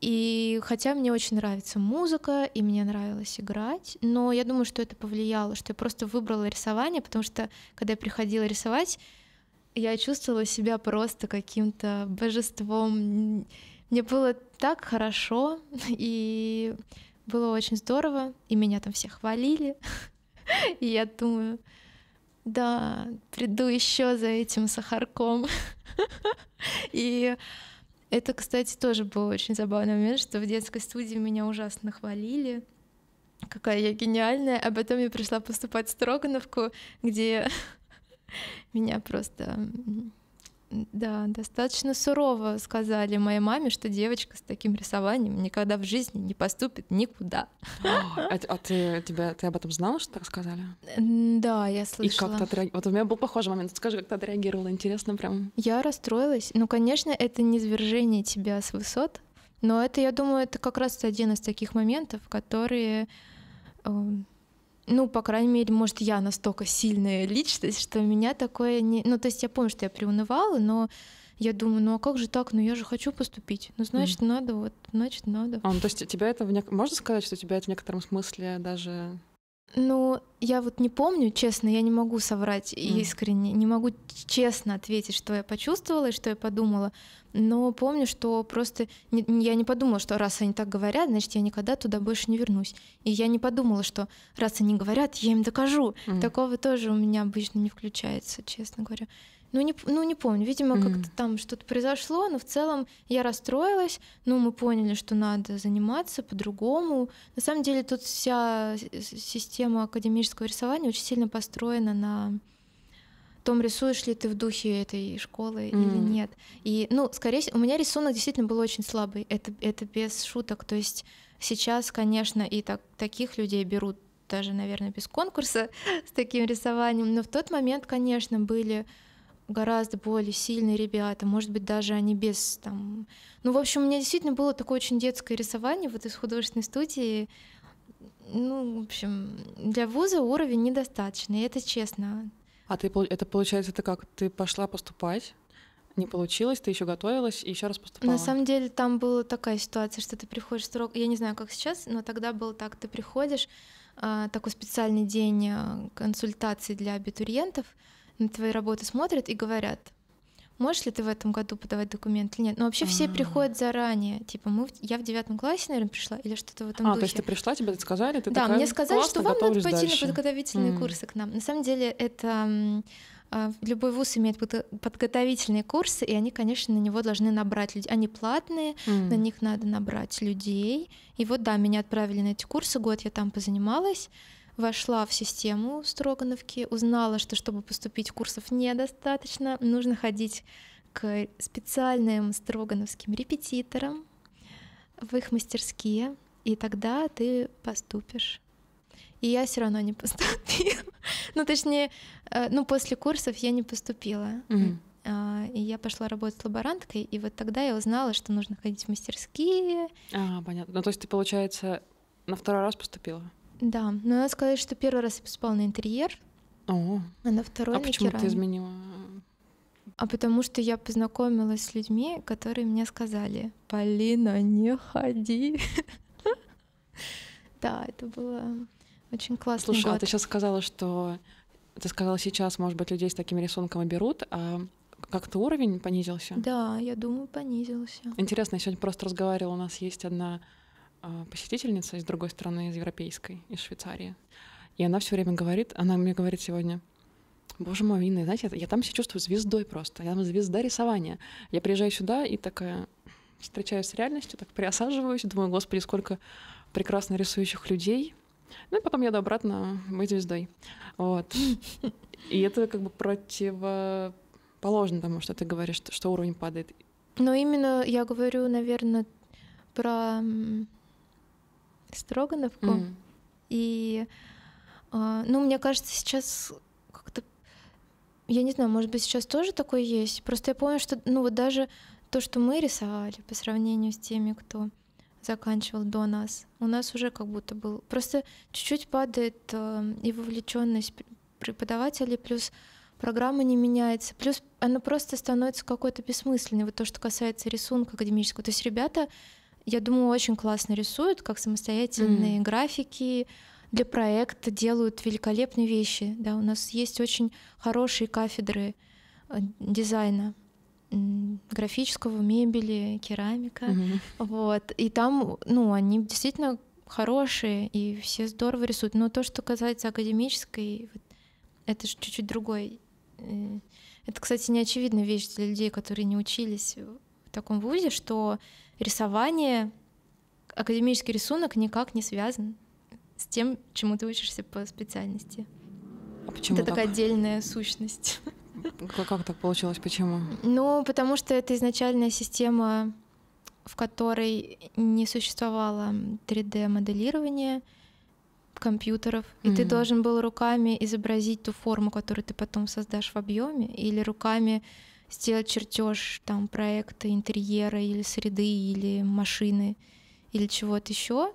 и хотя мне очень нравится музыка, и мне нравилось играть, но я думаю, что это повлияло, что я просто выбрала рисование, потому что, когда я приходила рисовать, я чувствовала себя просто каким-то божеством. Мне было так хорошо, и было очень здорово, и меня там все хвалили. И я думаю, да, приду еще за этим сахарком. И это, кстати, тоже был очень забавный момент, что в детской студии меня ужасно хвалили. Какая я гениальная. А потом я пришла поступать в Строгановку, где меня просто да, достаточно сурово сказали моей маме, что девочка с таким рисованием никогда в жизни не поступит никуда. А, а, а ты, тебя, ты об этом знала, что так сказали? Да, я слышала. И как ты отреагировала? Вот у меня был похожий момент. Скажи, как ты отреагировала? Интересно прям. Я расстроилась. Ну, конечно, это не свержение тебя с высот, но это, я думаю, это как раз один из таких моментов, которые эм, ну, по крайней мере, может, я настолько сильная личность, что меня такое не... Ну, то есть я помню, что я приунывала, но я думаю, ну а как же так? Ну я же хочу поступить. Ну значит mm. надо, вот значит надо. А, ну, то есть тебя это в нек... можно сказать, что тебя это в некотором смысле даже ну, я вот не помню, честно, я не могу соврать mm. искренне, не могу честно ответить, что я почувствовала и что я подумала, но помню, что просто не, я не подумала, что раз они так говорят, значит, я никогда туда больше не вернусь. И я не подумала, что раз они говорят, я им докажу. Mm. Такого тоже у меня обычно не включается, честно говоря. Ну не, ну, не помню. Видимо, mm как-то там что-то произошло, но в целом я расстроилась. Но ну, мы поняли, что надо заниматься по-другому. На самом деле тут вся система академического рисования очень сильно построена на том, рисуешь ли ты в духе этой школы mm. или нет. И, ну, скорее всего, у меня рисунок действительно был очень слабый. Это, это без шуток. То есть сейчас, конечно, и так, таких людей берут даже, наверное, без конкурса с таким рисованием. Но в тот момент, конечно, были гораздо более сильные ребята, может быть, даже они без там... Ну, в общем, у меня действительно было такое очень детское рисование вот из художественной студии. Ну, в общем, для вуза уровень недостаточный, это честно. А ты, это получается, это как, ты пошла поступать? не получилось, ты еще готовилась и еще раз поступала. На самом деле там была такая ситуация, что ты приходишь в срок, я не знаю, как сейчас, но тогда было так, ты приходишь, а, такой специальный день э, консультации для абитуриентов, на твои работы смотрят и говорят, можешь ли ты в этом году подавать документы, или нет. Но ну, вообще А-а-а. все а. приходят заранее. Типа, мы, я в девятом классе, наверное, пришла или что-то в этом а, духе. А, то есть ты пришла, тебе это сказали, ты Да, такая, мне сказали, классно, что вам надо пойти дальше. на подготовительные mm. курсы к нам. На самом деле это... А, любой вуз имеет подготовительные курсы, и они, конечно, на него должны набрать людей. Они платные, mm. на них надо набрать людей. И вот, да, меня отправили на эти курсы, год я там позанималась вошла в систему Строгановки, узнала, что чтобы поступить курсов недостаточно, нужно ходить к специальным строгановским репетиторам в их мастерские, и тогда ты поступишь. И я все равно не поступила. ну, точнее, э, ну, после курсов я не поступила. Mm-hmm. И я пошла работать лаборанткой, и вот тогда я узнала, что нужно ходить в мастерские. А, понятно. Ну, то есть ты, получается, на второй раз поступила? Да, но надо сказать, что первый раз я поступала на интерьер, О. а на второй а на почему керами. ты изменила? А потому что я познакомилась с людьми, которые мне сказали, Полина, не ходи. Да, это было очень классно. Слушай, а год. а ты сейчас сказала, что ты сказала сейчас, может быть, людей с таким рисунком и берут, а как-то уровень понизился? Да, я думаю, понизился. Интересно, я сегодня просто разговаривала, у нас есть одна а, посетительница из другой страны, из европейской, из Швейцарии. И она все время говорит, она мне говорит сегодня, Боже мой, Инна, знаете, я там себя чувствую звездой просто. Я там звезда рисования. Я приезжаю сюда и такая встречаюсь с реальностью, так приосаживаюсь, думаю, господи, сколько прекрасно рисующих людей. Ну и потом еду обратно быть звездой. Вот. И это как бы противоположно тому, что ты говоришь, что уровень падает. Но именно я говорю, наверное, про Строгановку. Mm. И, э, ну, мне кажется, сейчас как-то, я не знаю, может быть, сейчас тоже такое есть. Просто я помню, что, ну, вот даже то, что мы рисовали по сравнению с теми, кто заканчивал до нас, у нас уже как будто был. Просто чуть-чуть падает э, и вовлеченность преподавателей, плюс программа не меняется, плюс она просто становится какой-то бессмысленной, вот то, что касается рисунка академического. То есть ребята я думаю, очень классно рисуют, как самостоятельные mm. графики для проекта делают великолепные вещи. Да, у нас есть очень хорошие кафедры э, дизайна графического, мебели, керамика. Mm-hmm. Вот. И там, ну, они действительно хорошие, и все здорово рисуют. Но то, что касается академической, это же чуть-чуть другой. Э, это, кстати, неочевидная вещь для людей, которые не учились в таком вузе, что рисование, академический рисунок никак не связан с тем, чему ты учишься по специальности. А почему это так? такая отдельная сущность. Как, как так получилось? Почему? Ну, потому что это изначальная система, в которой не существовало 3D-моделирования компьютеров, и mm-hmm. ты должен был руками изобразить ту форму, которую ты потом создашь в объеме, или руками сделать чертеж там проекта, интерьера или среды, или машины, или чего-то еще.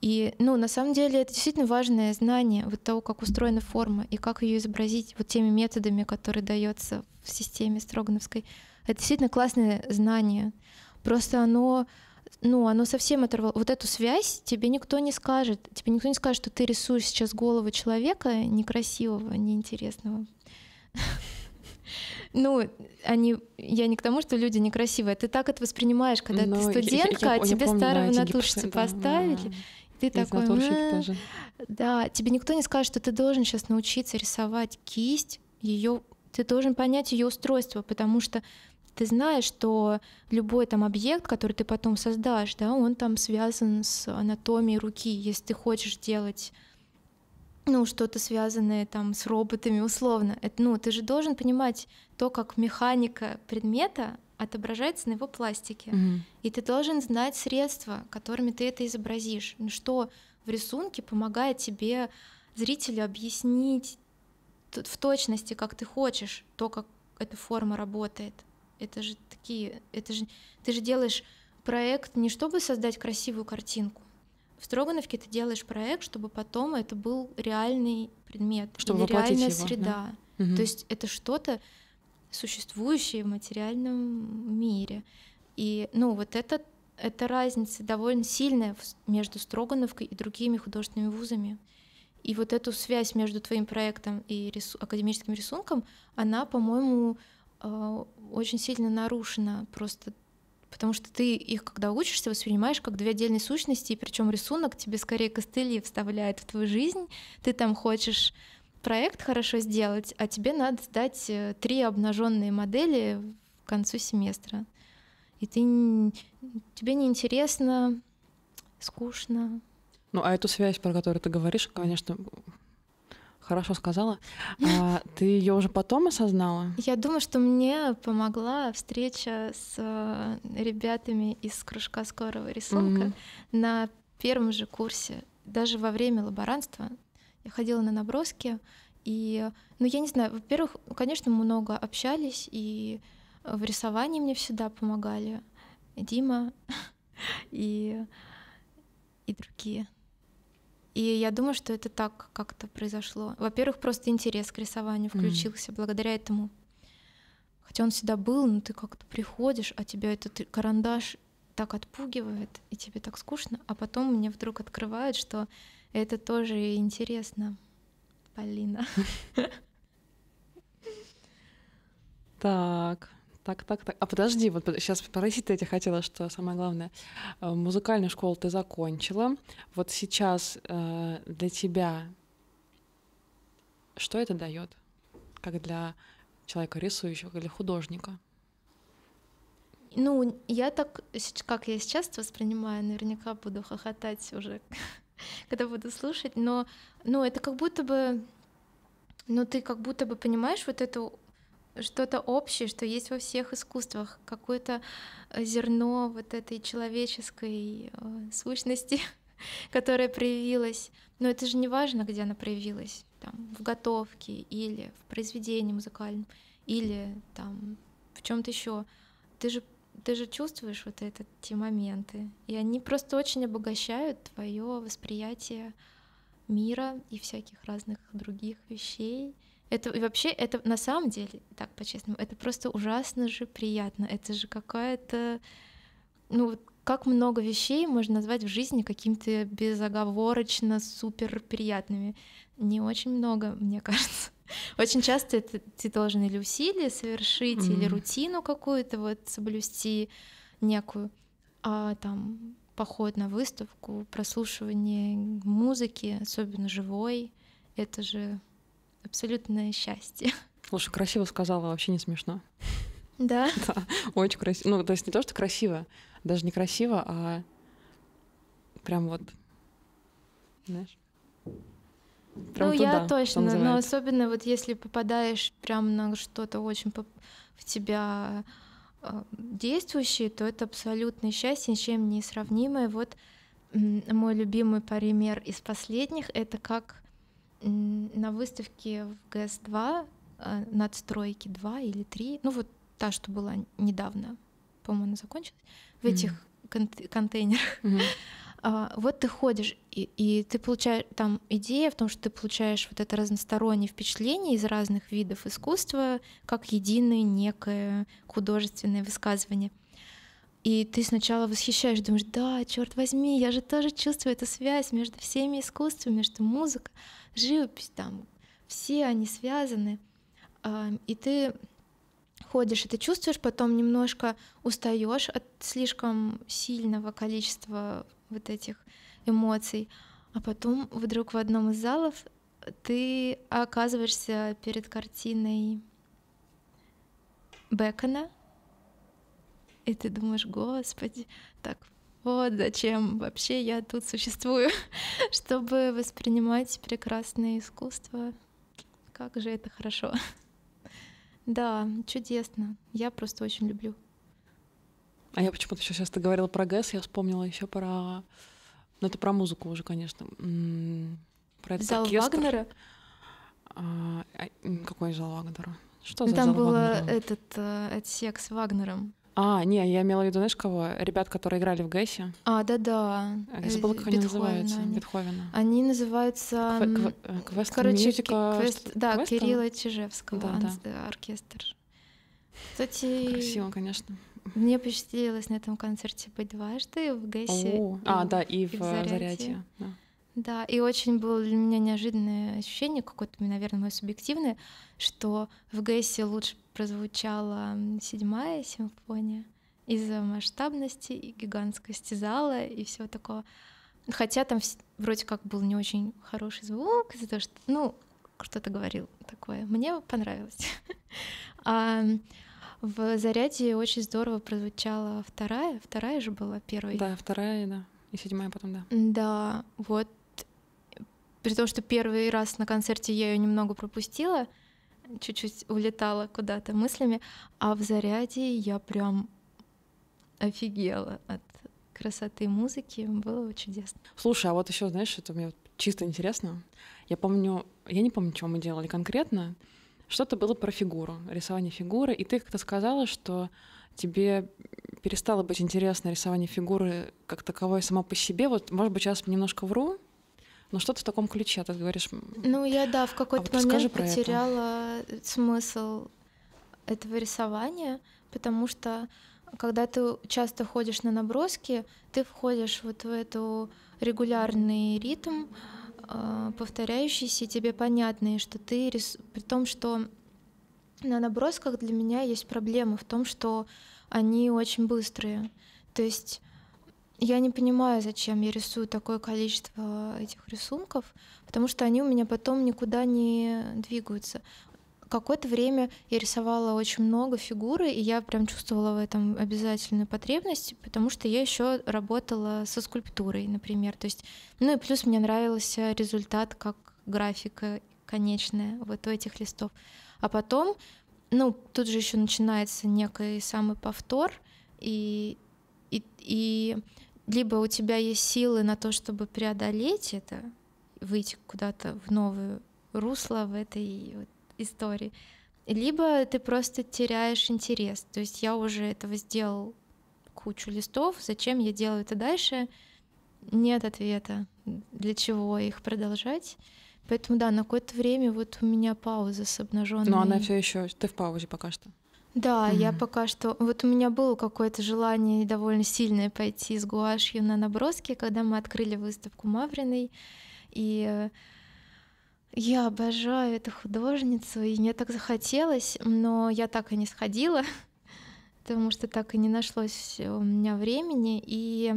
И, ну, на самом деле, это действительно важное знание вот того, как устроена форма и как ее изобразить вот теми методами, которые дается в системе Строгановской. Это действительно классное знание. Просто оно, ну, оно совсем оторвало. Вот эту связь тебе никто не скажет. Тебе никто не скажет, что ты рисуешь сейчас голову человека некрасивого, неинтересного. Ну, они, я не к тому, что люди некрасивые. А ты так это воспринимаешь, когда Но ты студентка, ну, я, я, а тебе помню, старого да, натушиться поставили. Да. Ты такой, а, тоже. да, тебе никто не скажет, что ты должен сейчас научиться рисовать кисть, ее, ты должен понять ее устройство, потому что ты знаешь, что любой там объект, который ты потом создашь, да, он там связан с анатомией руки. Если ты хочешь делать ну, что-то связанное там с роботами, условно. Это, ну, ты же должен понимать то, как механика предмета отображается на его пластике. Mm-hmm. И ты должен знать средства, которыми ты это изобразишь. Ну, что в рисунке помогает тебе, зрителю, объяснить в точности, как ты хочешь, то, как эта форма работает. Это же такие... Это же, ты же делаешь проект не чтобы создать красивую картинку, в Строгановке ты делаешь проект, чтобы потом это был реальный предмет, чтобы реальная его, среда. Да. Угу. То есть это что-то существующее в материальном мире. И, ну, вот это, эта разница довольно сильная между Строгановкой и другими художественными вузами. И вот эту связь между твоим проектом и рису академическим рисунком, она, по-моему, э очень сильно нарушена просто потому что ты их, когда учишься, воспринимаешь как две отдельные сущности, и причем рисунок тебе скорее костыли вставляет в твою жизнь, ты там хочешь проект хорошо сделать, а тебе надо сдать э, три обнаженные модели к концу семестра. И ты, тебе неинтересно, скучно. Ну, а эту связь, про которую ты говоришь, конечно, Хорошо сказала. А, ты ее уже потом осознала? Я думаю, что мне помогла встреча с э, ребятами из кружка скорого рисунка mm-hmm. на первом же курсе. Даже во время лаборантства я ходила на наброски, и, ну, я не знаю, во-первых, конечно, мы много общались, и в рисовании мне всегда помогали Дима и, и другие. И я думаю, что это так как-то произошло. Во-первых, просто интерес к рисованию включился mm-hmm. благодаря этому. Хотя он всегда был, но ты как-то приходишь, а тебя этот карандаш так отпугивает, и тебе так скучно, а потом мне вдруг открывают, что это тоже интересно. Полина. Так, так, так, так. А подожди, вот сейчас спросить я тебя хотела, что самое главное. Э, музыкальную школу ты закончила. Вот сейчас э, для тебя что это дает? Как для человека рисующего, или художника? Ну, я так, как я сейчас воспринимаю, наверняка буду хохотать уже, когда буду слушать, но ну, это как будто бы, ну, ты как будто бы понимаешь вот эту что-то общее, что есть во всех искусствах, какое-то э, зерно вот этой человеческой э, сущности, которая проявилась. Но это же не важно, где она проявилась, там, в готовке или в произведении музыкальном, или там в чем-то еще. Ты же ты же чувствуешь вот это, те моменты, и они просто очень обогащают твое восприятие мира и всяких разных других вещей. Это и вообще, это на самом деле, так по-честному, это просто ужасно же приятно. Это же какая-то, ну, как много вещей можно назвать в жизни каким то безоговорочно супер приятными. Не очень много, мне кажется. Очень часто это ты должен или усилия совершить, mm. или рутину какую-то вот соблюсти некую, а там поход на выставку, прослушивание музыки, особенно живой, это же абсолютное счастье. Слушай, красиво сказала, вообще не смешно. Да? Да, очень красиво. Ну, то есть не то, что красиво, даже не красиво, а прям вот, знаешь... Прям ну, туда, я точно, но особенно вот если попадаешь прям на что-то очень в тебя э, действующее, то это абсолютное счастье, ничем не сравнимое. Вот мой любимый пример из последних — это как на выставке в ГС-2 э, надстройки 2 или 3, ну вот та, что была недавно, по-моему, она закончилась, в mm-hmm. этих кон- контейнерах. Mm-hmm. А, вот ты ходишь, и, и ты получаешь там идея в том, что ты получаешь вот это разностороннее впечатление из разных видов искусства, как единое некое художественное высказывание. И ты сначала восхищаешь, думаешь, да, черт возьми, я же тоже чувствую эту связь между всеми искусствами, между музыкой, живопись там, все они связаны. И ты ходишь, и ты чувствуешь, потом немножко устаешь от слишком сильного количества вот этих эмоций, а потом вдруг в одном из залов ты оказываешься перед картиной Бекона — И ты думаешь, господи, так вот зачем вообще я тут существую, чтобы воспринимать прекрасное искусство. Как же это хорошо. Да, чудесно. Я просто очень люблю. А я почему-то еще сейчас ты говорила про ГЭС, я вспомнила еще про... Ну, это про музыку уже, конечно. Про этот зал оркестр. Вагнера? А, а, какой зал Вагнера? Что за там зал был э, Вагнера? этот э, отсек с Вагнером. А, не, я имела в виду, знаешь, кого? Ребят, которые играли в ГЭСе. А, да-да. Я э, забыла, как Бетховена, они называются. Они. Бетховена. Они называются... Э, квест Короче, мюзика... квест... Да, квест, Кирилла Чижевского, да, да. оркестр. Кстати... Красиво, конечно. Мне посчастливилось на этом концерте быть дважды в ГЭСе. О, и, а, да, и, в, в э, Зарядье. Зарядье да. Да, и очень было для меня неожиданное ощущение, какое-то, наверное, мое субъективное, что в ГЭСе лучше прозвучала седьмая симфония из-за масштабности и гигантскости зала и всего такого. Хотя там вроде как был не очень хороший звук, из-за того, что, ну, кто то говорил такое. Мне понравилось. А, в «Заряде» очень здорово прозвучала вторая. Вторая же была первой. Да, вторая, да. И седьмая потом, да. Да, вот при том, что первый раз на концерте я ее немного пропустила, чуть-чуть улетала куда-то мыслями, а в заряде я прям офигела от красоты музыки. Было чудесно. Слушай, а вот еще, знаешь, это мне чисто интересно. Я помню, я не помню, чего мы делали конкретно. Что-то было про фигуру, рисование фигуры, и ты как-то сказала, что тебе перестало быть интересно рисование фигуры как таковой само по себе. Вот, может быть, сейчас немножко вру, но что-то в таком ключе, а ты говоришь... Ну, я, да, в какой-то а момент потеряла это. смысл этого рисования, потому что когда ты часто ходишь на наброски, ты входишь вот в эту регулярный ритм, э, повторяющийся, тебе понятный, что ты рис... при том, что на набросках для меня есть проблема в том, что они очень быстрые. То есть я не понимаю, зачем я рисую такое количество этих рисунков, потому что они у меня потом никуда не двигаются. Какое-то время я рисовала очень много фигуры, и я прям чувствовала в этом обязательную потребность, потому что я еще работала со скульптурой, например. То есть, ну и плюс мне нравился результат как графика конечная вот у этих листов. А потом, ну, тут же еще начинается некий самый повтор, и, и, и либо у тебя есть силы на то, чтобы преодолеть это, выйти куда-то в новое русло в этой вот истории, либо ты просто теряешь интерес. То есть я уже этого сделал кучу листов, зачем я делаю это дальше? Нет ответа, для чего их продолжать. Поэтому да, на какое-то время вот у меня пауза с обнаженной. Но она все еще, ты в паузе пока что. Да, mm-hmm. я пока что... Вот у меня было какое-то желание довольно сильное пойти с гуашью на наброски, когда мы открыли выставку Мавриной. И я обожаю эту художницу, и мне так захотелось, но я так и не сходила, потому что так и не нашлось у меня времени. И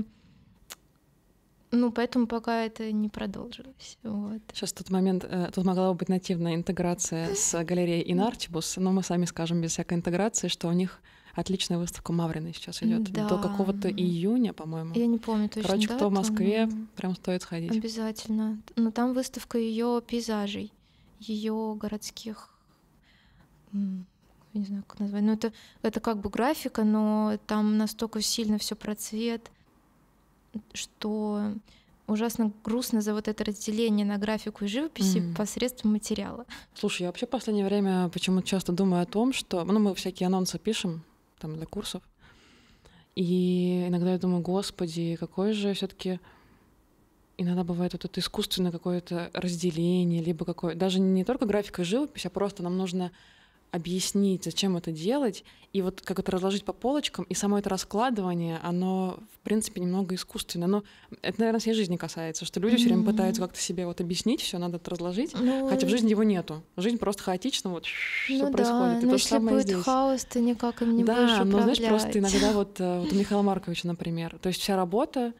ну, поэтому пока это не продолжилось. Вот. Сейчас тот момент, э, тут могла бы быть нативная интеграция с галереей Инартибус, но мы сами скажем без всякой интеграции, что у них отличная выставка Маврина сейчас идет да. до какого-то июня, по-моему. Я не помню точно. Короче, дату, кто в Москве, но... прям стоит сходить. Обязательно. Но там выставка ее пейзажей, ее городских не знаю, как назвать, Ну это, это как бы графика, но там настолько сильно все про цвет, что ужасно грустно за вот это разделение на графику и живописи mm. посредством материала. Слушай, я вообще в последнее время почему-то часто думаю о том, что ну, мы всякие анонсы пишем там для курсов. И иногда я думаю, господи, какой же все-таки иногда бывает вот это искусственное какое-то разделение, либо какое даже не только графика и живопись, а просто нам нужно объяснить, зачем это делать, и вот как это разложить по полочкам, и само это раскладывание, оно, в принципе, немного искусственно. Но это, наверное, всей жизни касается, что люди mm-hmm. все время пытаются как-то себе вот объяснить, все надо это разложить, ну, хотя в жизни его нету. Жизнь просто хаотична, вот ну, что да, происходит. И но ну то если самое будет здесь. хаос, ты никак им не да, будешь управлять. Да, но знаешь, просто иногда вот, э, вот у Михаила Марковича, например, то есть вся работа,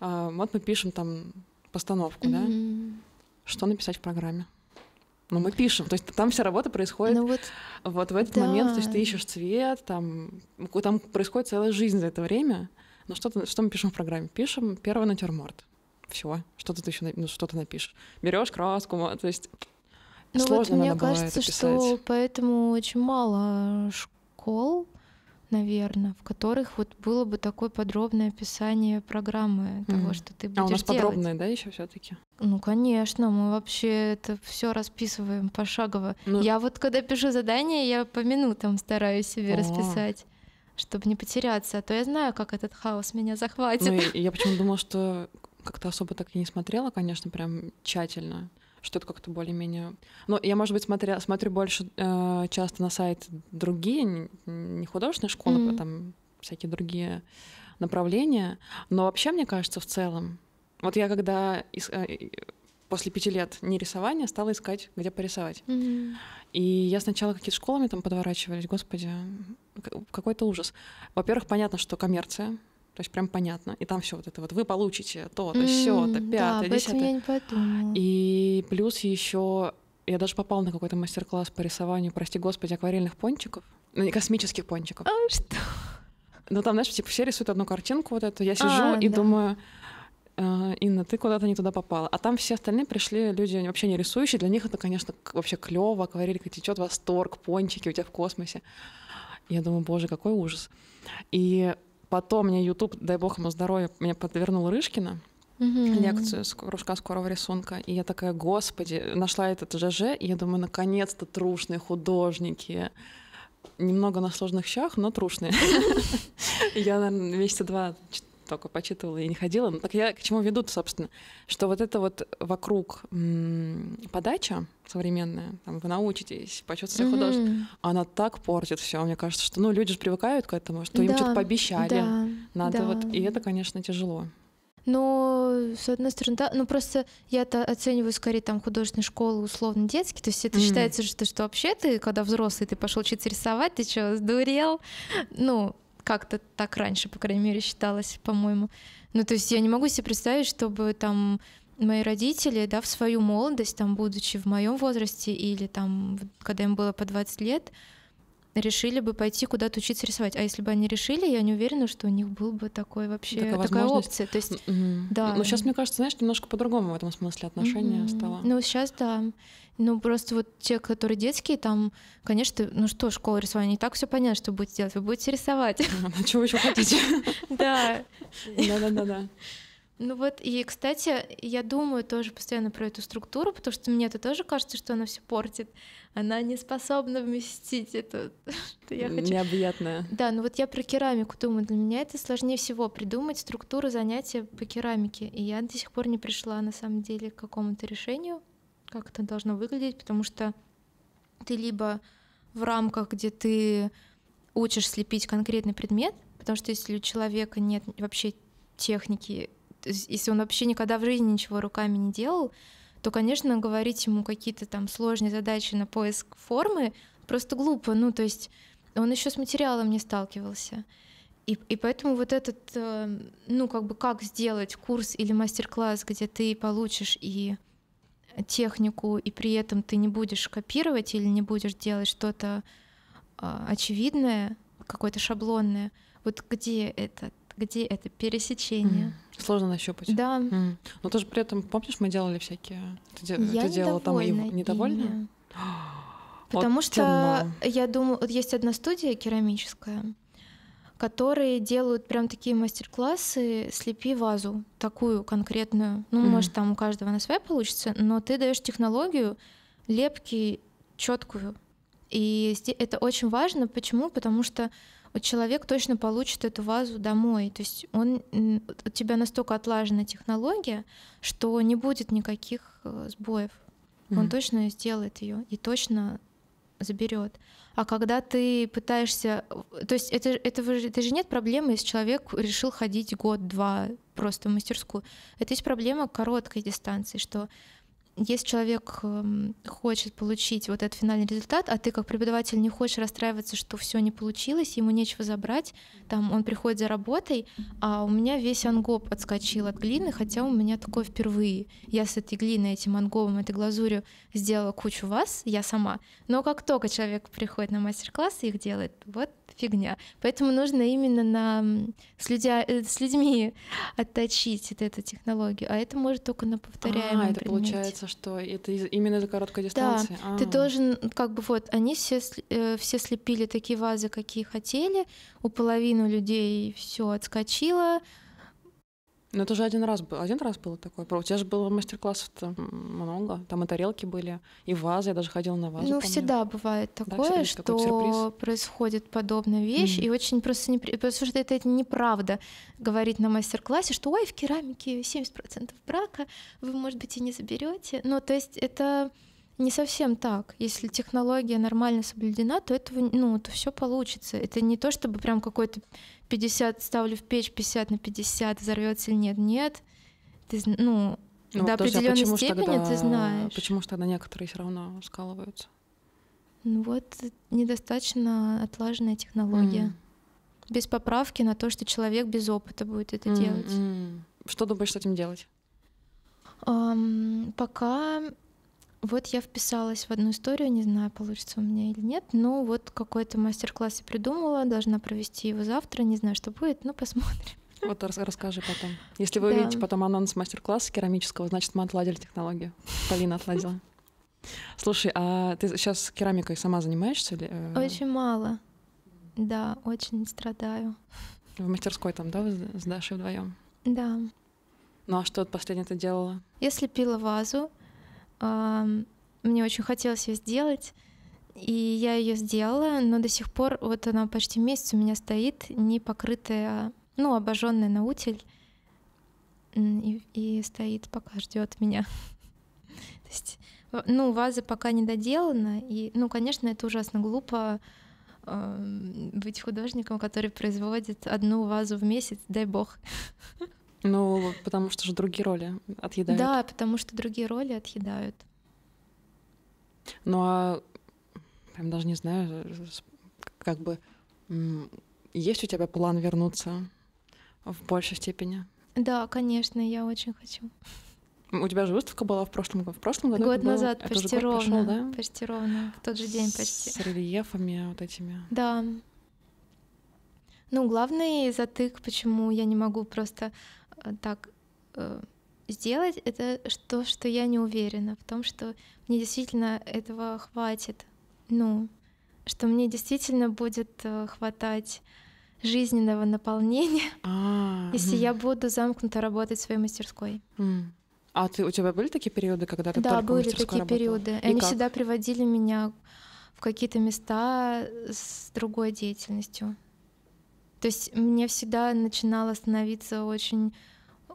а, вот мы пишем там постановку, mm-hmm. да, что написать в программе? Ну мы пишем, то есть там вся работа происходит ну вот, вот в этот да. момент, то есть ты ищешь цвет, там, там происходит целая жизнь за это время. Но что, что мы пишем в программе? Пишем первый натюрморт. Все, что ну, то ты еще ну, что-то напишешь. Берешь краску, то есть ну сложно вот мне кажется, что поэтому очень мало школ наверное, в которых вот было бы такое подробное описание программы mm. того, что ты будешь делать. А у нас делать. подробное, да, еще все-таки? Ну, конечно, мы вообще это все расписываем пошагово. Ну... Я вот когда пишу задание, я по минутам стараюсь себе О. расписать чтобы не потеряться, а то я знаю, как этот хаос меня захватит. Ну, я, я почему думала, что как-то особо так и не смотрела, конечно, прям тщательно что то как-то более-менее... Ну, я, может быть, смотря, смотрю больше э, часто на сайты другие, не художественные школы, mm-hmm. а там всякие другие направления. Но вообще, мне кажется, в целом... Вот я когда из, э, после пяти лет нерисования стала искать, где порисовать. Mm-hmm. И я сначала какие-то школами там подворачивались, господи, какой-то ужас. Во-первых, понятно, что коммерция, то есть прям понятно. И там все вот это вот вы получите то-то, все-то, mm, пятое, да, десятое. И плюс еще я даже попала на какой-то мастер-класс по рисованию, прости господи, акварельных пончиков, ну, космических пончиков. А что? Ну там, знаешь, типа все рисуют одну картинку вот эту. Я а, сижу а, и да. думаю, «Э, Инна, ты куда-то не туда попала. А там все остальные пришли люди вообще не рисующие. Для них это, конечно, вообще клево, акварелька течет, восторг, пончики у тебя в космосе. Я думаю, боже, какой ужас. И Потом мне YouTube, дай бог ему здоровья, мне подвернул Рыжкина mm лекцию с кружка скорого рисунка. И я такая, господи, нашла этот ЖЖ, и я думаю, наконец-то трушные художники. Немного на сложных щах, но трушные. Я, наверное, месяца два только почитывала и не ходила. Но ну, так я к чему веду, собственно, что вот это вот вокруг подача современная, там, вы научитесь, почувствуете mm-hmm. художество, она так портит все. Мне кажется, что ну, люди же привыкают к этому, что им да, что-то пообещали. Да, Надо да. вот. И это, конечно, тяжело. Но, с одной стороны, да, ну просто я это оцениваю скорее там художественные школы условно детские, то есть это mm. считается, что, что вообще ты, когда взрослый, ты пошел учиться рисовать, ты что, сдурел? Ну, как-то так раньше, по крайней мере, считалось, по-моему. Ну, то есть я не могу себе представить, чтобы там мои родители, да, в свою молодость, там, будучи в моем возрасте или там, когда им было по 20 лет, решили бы пойти куда-то учиться рисовать. А если бы они решили, я не уверена, что у них был бы такой вообще такая, такая опция. То есть, mm-hmm. да. Но ну, сейчас, мне кажется, знаешь, немножко по-другому в этом смысле отношение mm-hmm. стало. Ну, сейчас да. Ну, просто вот те, которые детские, там, конечно, ну что, школа рисования, не так все понятно, что будете делать. Вы будете рисовать. А, ну, чего еще хотите? Да. Да-да-да-да. Ну вот, и, кстати, я думаю тоже постоянно про эту структуру, потому что мне это тоже кажется, что она все портит. Она не способна вместить это, что я хочу. Необъятное. Да, ну вот я про керамику думаю. Для меня это сложнее всего придумать структуру занятия по керамике. И я до сих пор не пришла, на самом деле, к какому-то решению, как это должно выглядеть, потому что ты либо в рамках, где ты учишь слепить конкретный предмет, потому что если у человека нет вообще техники если он вообще никогда в жизни ничего руками не делал, то, конечно, говорить ему какие-то там сложные задачи на поиск формы просто глупо. Ну, то есть он еще с материалом не сталкивался. И, и поэтому вот этот, э, ну, как бы как сделать курс или мастер-класс, где ты получишь и технику, и при этом ты не будешь копировать или не будешь делать что-то а, очевидное, какое-то шаблонное. Вот где этот где это пересечение. Mm. Сложно нащупать. Да. Mm. Но тоже при этом, помнишь, мы делали всякие... Ты, я ты делала там и недовольна? Потому вот что, темно. я думаю, вот есть одна студия керамическая, которые делают прям такие мастер-классы «слепи вазу», такую конкретную. Ну, mm. может, там у каждого на своя получится, но ты даешь технологию лепки четкую. И это очень важно. Почему? Потому что вот человек точно получит эту вазу домой. То есть он, у тебя настолько отлажена технология, что не будет никаких э, сбоев. Он mm точно сделает ее и точно заберет. А когда ты пытаешься... Э, то есть это, это, это же нет проблемы, если человек решил ходить год-два просто в мастерскую. Это есть проблема короткой дистанции, что если человек эм, хочет получить вот этот финальный результат, а ты как преподаватель не хочешь расстраиваться, что все не получилось, ему нечего забрать, там он приходит за работой, а у меня весь ангоб отскочил от глины, хотя у меня такое впервые. Я с этой глиной, этим ангобом, этой глазурью сделала кучу вас, я сама. Но как только человек приходит на мастер-класс и их делает, вот фигня. Поэтому нужно именно на, с, людя, э, с людьми отточить вот эту технологию, а это может только на повторяемом а, это предмете. получается, что это именно за короткой дистанции. Да, А-а-а. ты а. должен, как бы вот, они все, э, все слепили такие вазы, какие хотели, у половины людей все отскочило, ну, это же один раз был. Один раз было такое. У тебя же было мастер-классов много. Там и тарелки были, и вазы. Я даже ходила на вазы. Ну, помню. всегда бывает такое, да, что происходит подобная вещь. Mm-hmm. И очень просто не... Потому что это, это неправда говорить на мастер-классе, что ой, в керамике 70% брака, вы, может быть, и не заберете. Ну, то есть это не совсем так. Если технология нормально соблюдена, то этого, ну, то все получится. Это не то, чтобы прям какой-то 50 ставлю в печь, 50 на 50, взорвется или нет, нет. Ты, ну, ну, до а определенной а степени тогда, ты знаешь. Почему же тогда некоторые все равно скалываются? Ну вот, недостаточно отлаженная технология. Mm. Без поправки на то, что человек без опыта будет это mm, делать. Mm. Что думаешь с этим делать? Um, пока вот я вписалась в одну историю, не знаю, получится у меня или нет, но вот какой-то мастер-класс я придумала, должна провести его завтра, не знаю, что будет, но посмотрим. Вот расскажи потом. Если вы да. увидите потом анонс мастер-класса керамического, значит, мы отладили технологию. Полина отладила. Слушай, а ты сейчас керамикой сама занимаешься? Или... Э? Очень мало. Да, очень страдаю. В мастерской там, да, вы с Дашей вдвоем? Да. Ну а что последнее ты делала? Я слепила вазу мне очень хотелось ее сделать, и я ее сделала, но до сих пор вот она почти месяц у меня стоит, не покрытая, ну, обожженная на утиль, и, и стоит, пока ждет меня. То есть, ну, ваза пока не доделана, и, ну, конечно, это ужасно глупо быть художником, который производит одну вазу в месяц, дай бог. Ну, потому что же другие роли отъедают. Да, потому что другие роли отъедают. Ну а прям даже не знаю, как бы есть у тебя план вернуться в большей степени? Да, конечно, я очень хочу. У тебя же выставка была в прошлом, в прошлом году. Год назад было? почти ровно, прошел, да? почти ровно, в тот же день почти. С рельефами вот этими. Да. Ну, главный затык, почему я не могу просто Э, так э, сделать, это то, что я не уверена в том, что мне действительно этого хватит. Ну, что мне действительно будет э, хватать жизненного наполнения, а, если я буду замкнуто работать в своей мастерской. А ты у тебя были такие периоды, когда ты да, были такие работала? периоды. И Они как? всегда приводили меня в какие-то места с другой деятельностью, то есть мне всегда начинало становиться очень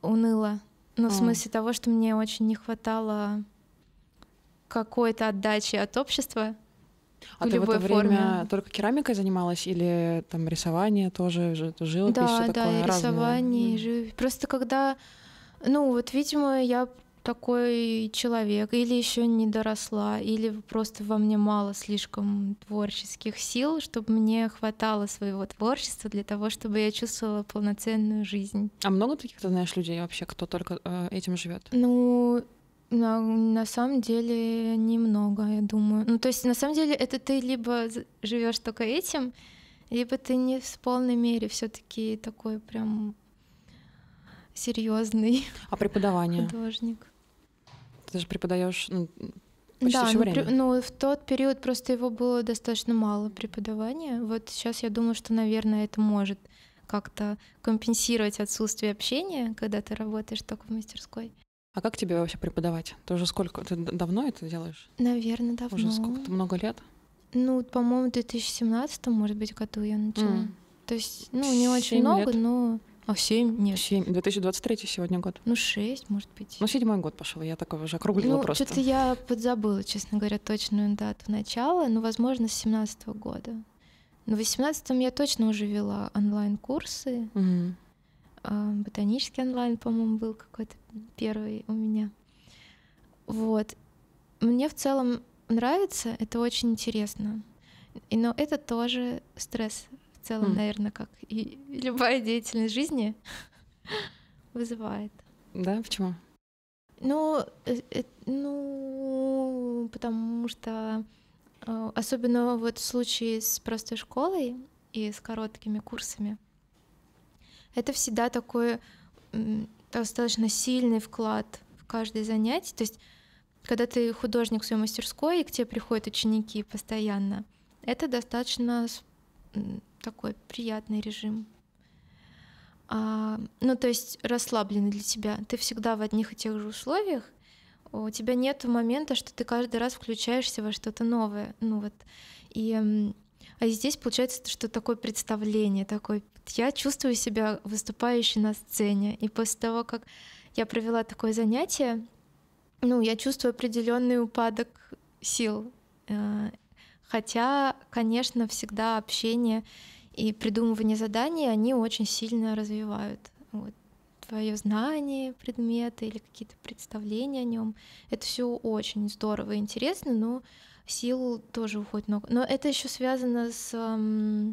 уныло. Ну, в смысле того, что мне очень не хватало какой-то отдачи от общества. А в ты любой в это форме. время только керамикой занималась или там рисование тоже, живопись? Да, да, и рисование, разное. живопись. Просто когда, ну вот, видимо, я такой человек, или еще не доросла, или просто во мне мало слишком творческих сил, чтобы мне хватало своего творчества для того, чтобы я чувствовала полноценную жизнь. А много таких, ты знаешь, людей вообще, кто только э, этим живет? Ну, на, на самом деле немного, я думаю. Ну, то есть, на самом деле, это ты либо живешь только этим, либо ты не в полной мере все-таки такой прям серьезный. А преподавание? Художник. Ты же преподаешь ну, почти да, все ну, время. Ну, ну, в тот период просто его было достаточно мало преподавания. Вот сейчас я думаю, что, наверное, это может как-то компенсировать отсутствие общения, когда ты работаешь только в мастерской. А как тебе вообще преподавать? Ты уже сколько? Ты давно это делаешь? Наверное, давно. Уже сколько? Много лет? Ну, по-моему, в 2017, может быть, году я начала. Mm. То есть, ну, не очень много, лет. но а, 7? Нет. 7. 2023 сегодня год. Ну, 6, может быть. Ну, седьмой год пошел, я такой уже округлила ну, просто. что-то я подзабыла, честно говоря, точную дату начала, Но, ну, возможно, с 17 -го года. Но в 18-м я точно уже вела онлайн-курсы. Угу. Ботанический онлайн, по-моему, был какой-то первый у меня. Вот. Мне в целом нравится, это очень интересно. Но это тоже стресс целом, mm. Хм. наверное, как и любая деятельность жизни вызывает. Да, почему? Ну, э, э, ну, потому что э, особенно вот в случае с простой школой и с короткими курсами, это всегда такой достаточно сильный вклад в каждое занятие. То есть, когда ты художник в своей мастерской, и к тебе приходят ученики постоянно, это достаточно такой приятный режим. А, ну, то есть расслабленный для тебя. Ты всегда в одних и тех же условиях. У тебя нет момента, что ты каждый раз включаешься во что-то новое. Ну вот. И а здесь получается, что такое представление, такой я чувствую себя выступающей на сцене. И после того, как я провела такое занятие, ну, я чувствую определенный упадок сил. Э, Хотя, конечно, всегда общение и придумывание заданий, они очень сильно развивают вот, твое знание предмета или какие-то представления о нем. Это все очень здорово и интересно, но сил тоже уходит много. Но это еще связано с э,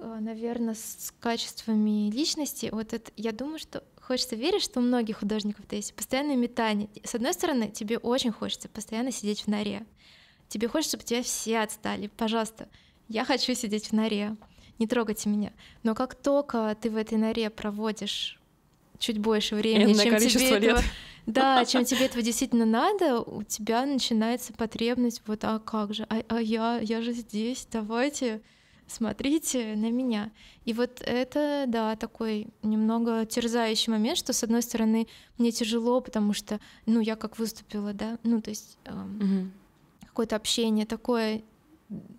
наверное, с качествами личности. Вот это, я думаю, что хочется верить, что у многих художников это есть постоянное метание. С одной стороны, тебе очень хочется постоянно сидеть в норе, Тебе хочется, чтобы тебя все отстали? Пожалуйста, я хочу сидеть в норе, не трогайте меня. Но как только ты в этой норе проводишь чуть больше времени, чем тебе лет. этого... Да, чем тебе этого действительно надо, у тебя начинается потребность, вот, а как же, а, а я, я же здесь, давайте, смотрите на меня. И вот это, да, такой немного терзающий момент, что, с одной стороны, мне тяжело, потому что, ну, я как выступила, да, ну, то есть... Эм, угу какое-то общение такое,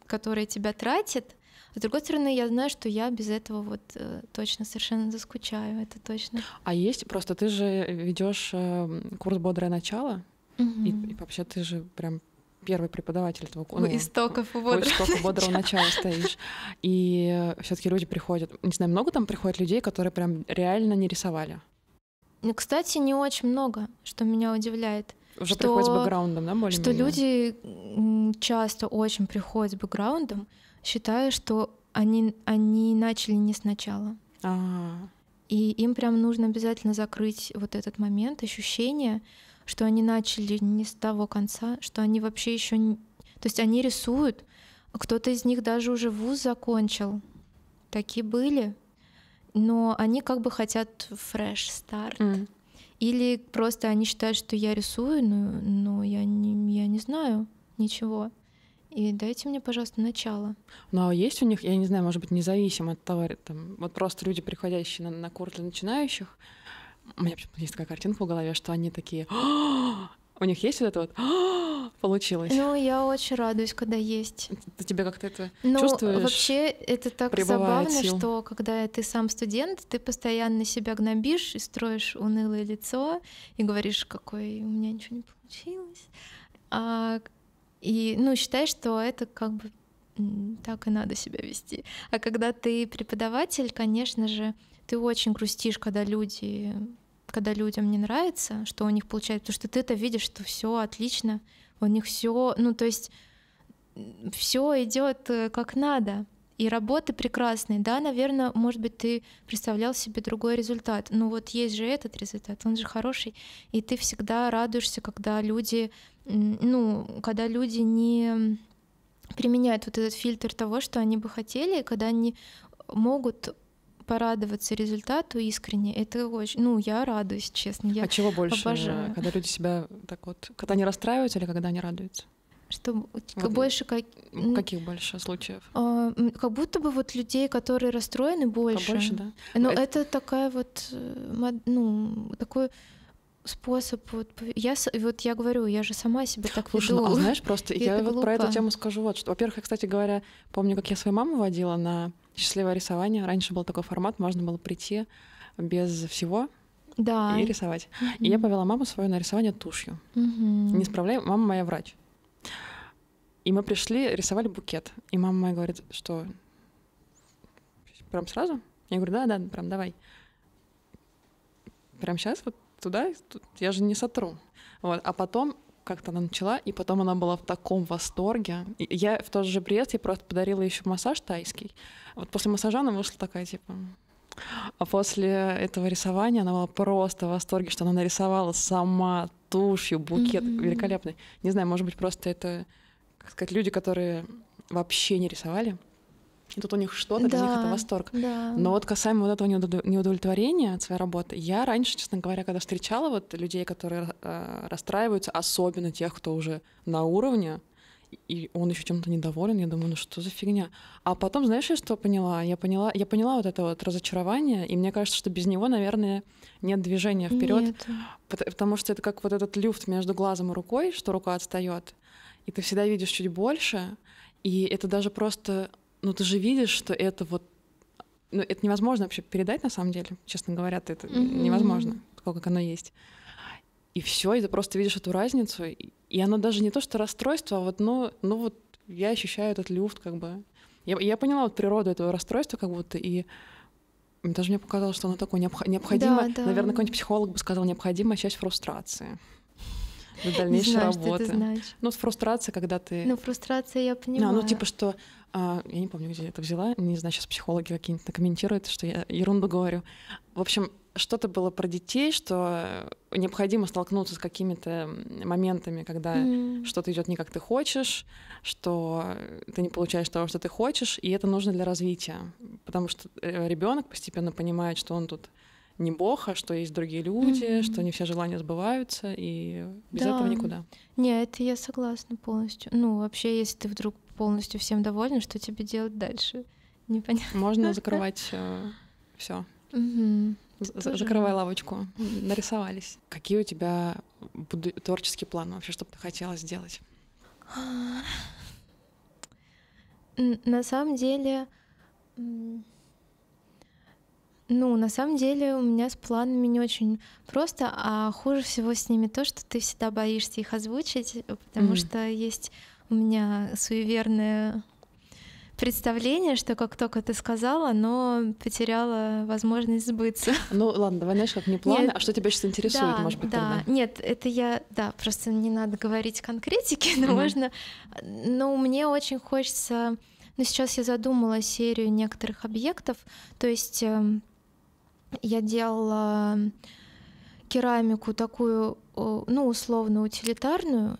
которое тебя тратит. А с другой стороны, я знаю, что я без этого вот э, точно совершенно заскучаю, это точно. А есть просто ты же ведешь эм, курс бодрое начало, угу. и, и вообще ты же прям первый преподаватель этого курса. Ну, истоков бодрого, бодрого начала. стоишь. И э, все таки люди приходят. Не знаю, много там приходят людей, которые прям реально не рисовали? Ну, кстати, не очень много, что меня удивляет. Уже что, приходит с бэкграундом, да, более Что люди часто очень приходят с бэкграундом, считая, что они, они начали не сначала. А-а-а. И им прям нужно обязательно закрыть вот этот момент, ощущение, что они начали не с того конца, что они вообще еще не... То есть они рисуют, кто-то из них даже уже вуз закончил. Такие были. Но они как бы хотят фреш старт. Mm. Или просто они считают, что я рисую, но, ну, но ну, я, не, я не знаю ничего. И дайте мне, пожалуйста, начало. Ну а есть у них, я не знаю, может быть, независимо от товара, там, вот просто люди, приходящие на, на курс для начинающих, у меня есть такая картинка в голове, что они такие, «А, у них есть вот это вот получилось? Ну, я очень радуюсь, когда есть. Ты тебя как-то это ну, чувствуешь? Вообще, это так забавно, сил. что когда ты сам студент, ты постоянно себя гнобишь и строишь унылое лицо и говоришь, какой у меня ничего не получилось. А, и, ну, считаешь, что это как бы так и надо себя вести. А когда ты преподаватель, конечно же, ты очень грустишь, когда люди когда людям не нравится, что у них получается, потому что ты это видишь, что все отлично, у них все, ну то есть все идет э, как надо. И работы прекрасные, да, наверное, может быть, ты представлял себе другой результат. но ну, вот есть же этот результат, он же хороший, и ты всегда радуешься, когда люди, ну, когда люди не применяют вот этот фильтр того, что они бы хотели, когда они могут порадоваться результату искренне, это очень, ну, я радуюсь, честно. Я а чего больше? Обожаю. Когда люди себя так вот, когда они расстраиваются или когда они радуются? Что вот больше как... каких больше случаев? А, как будто бы вот людей, которые расстроены больше. А да. Но ну, это... это такая вот э, ну такой способ вот я вот я говорю я же сама себя так Слушай, ну, веду. Ну, а знаешь просто я вот про эту тему скажу вот что во-первых я кстати говоря помню как я свою маму водила на счастливое рисование. Раньше был такой формат, можно было прийти без всего, да. и рисовать. Mm-hmm. И я повела маму свою на рисование тушью. Mm-hmm. Не справляю, мама моя врач. И мы пришли, рисовали букет. И мама моя говорит, что прям сразу? Я говорю, да, да, прям давай. Прям сейчас вот туда, я же не сотру. Вот. А потом как-то она начала, и потом она была в таком восторге. И я в тот же приезд ей просто подарила еще массаж тайский. Вот после массажа она вышла такая, типа... А после этого рисования она была просто в восторге, что она нарисовала сама тушью букет mm-hmm. великолепный. Не знаю, может быть, просто это, как сказать, люди, которые вообще не рисовали, и тут у них что-то, да, для них это восторг. Да. Но вот касаемо вот этого неудовлетворения от своей работы, я раньше, честно говоря, когда встречала вот людей, которые э, расстраиваются, особенно тех, кто уже на уровне, и он еще чем-то недоволен, я думаю, ну что за фигня. А потом, знаешь, я что поняла? Я поняла, я поняла вот это вот разочарование, и мне кажется, что без него, наверное, нет движения вперед, потому что это как вот этот люфт между глазом и рукой, что рука отстает, и ты всегда видишь чуть больше, и это даже просто ну ты же видишь, что это вот... Ну, это невозможно вообще передать, на самом деле. Честно говоря, это mm-hmm. невозможно, такое, как оно есть. И все, и ты просто видишь эту разницу. И оно даже не то, что расстройство, а вот, ну, ну вот я ощущаю этот люфт, как бы. Я, я поняла вот природу этого расстройства, как будто, и даже мне показалось, что оно такое необх- необходимо. Да, да. Наверное, какой-нибудь психолог бы сказал, необходимая часть фрустрации для дальнейшей не работы. Что Ну, фрустрация, когда ты. Ну, фрустрация, я понимаю. Да, ну, типа, что а, я не помню, где я это взяла, не знаю, сейчас психологи какие-нибудь комментируют, что я ерунду говорю. В общем, что-то было про детей, что необходимо столкнуться с какими-то моментами, когда mm. что-то идет не как ты хочешь, что ты не получаешь того, что ты хочешь, и это нужно для развития, потому что э, ребенок постепенно понимает, что он тут не бог, а что есть другие люди, mm-hmm. что не все желания сбываются, и без да. этого никуда. Не, это я согласна полностью. Ну, вообще, если ты вдруг полностью всем довольна, что тебе делать дальше? Непонятно. Можно закрывать э, все. Закрывай лавочку. Нарисовались. Какие у тебя творческие планы вообще, что бы ты хотела сделать? А. На самом деле, ну, на самом деле у меня с планами не очень просто, а хуже всего с ними то, что ты всегда боишься их озвучить, потому mm. что есть у меня суеверное представление, что как только ты сказала, оно потеряло возможность сбыться. Ну ладно, давай знаешь, как не планы, Нет, а что тебя сейчас интересует, да, может быть, да. тогда? Нет, это я, да, просто не надо говорить конкретики, но mm-hmm. можно, но мне очень хочется, ну сейчас я задумала серию некоторых объектов, то есть эм, я делала керамику такую, ну, условно утилитарную,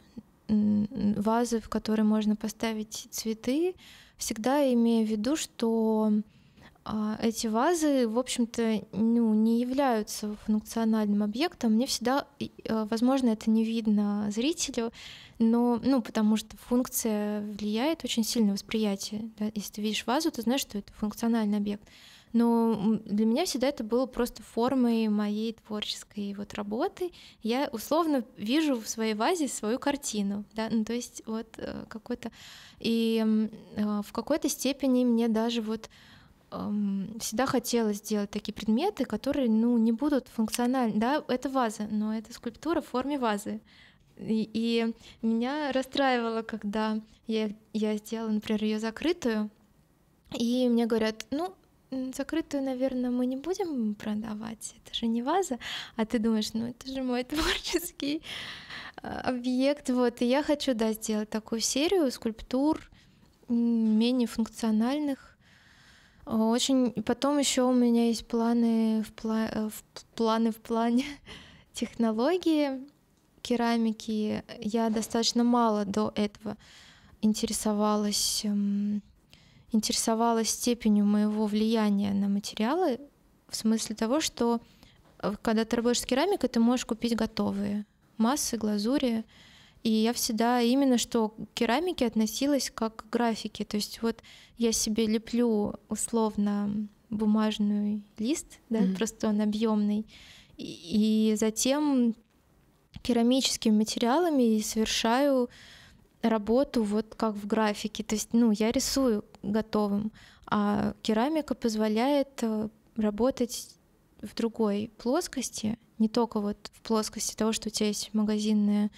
вазы, в которые можно поставить цветы, всегда имея в виду, что а, эти вазы, в общем-то, ну, не являются функциональным объектом. Мне всегда, э, возможно, это не видно зрителю, но, ну, потому что функция влияет очень сильно восприятие. Да? Если ты видишь вазу, ты знаешь, что это функциональный объект но ну, для меня всегда это было просто формой моей творческой вот работы. Я условно вижу в своей вазе свою картину, да, ну, то есть вот э, какой-то... И э, в какой-то степени мне даже вот эм, всегда хотелось сделать такие предметы, которые, ну, не будут функциональны. Да, это ваза, но это скульптура в форме вазы. И, и меня расстраивало, когда я, я сделала, например, ее закрытую, и мне говорят, ну, Закрытую, наверное, мы не будем продавать, это же не ваза, а ты думаешь, ну это же мой творческий э, объект, вот, и я хочу, да, сделать такую серию скульптур менее функциональных, очень, потом еще у меня есть планы в, пла... Э, в планы в плане технологии керамики. Я достаточно мало до этого интересовалась эм, интересовалась степенью моего влияния на материалы в смысле того, что э, когда ты работаешь с керамикой, ты можешь купить готовые массы, глазури. И я всегда именно что к керамике относилась как к графике. То есть вот я себе леплю условно бумажный лист, да, mm-hmm. просто он объемный, и, и затем керамическими материалами совершаю работу вот как в графике. То есть, ну, я рисую готовым, а керамика позволяет э, работать в другой плоскости, не только вот в плоскости того, что у тебя есть магазинная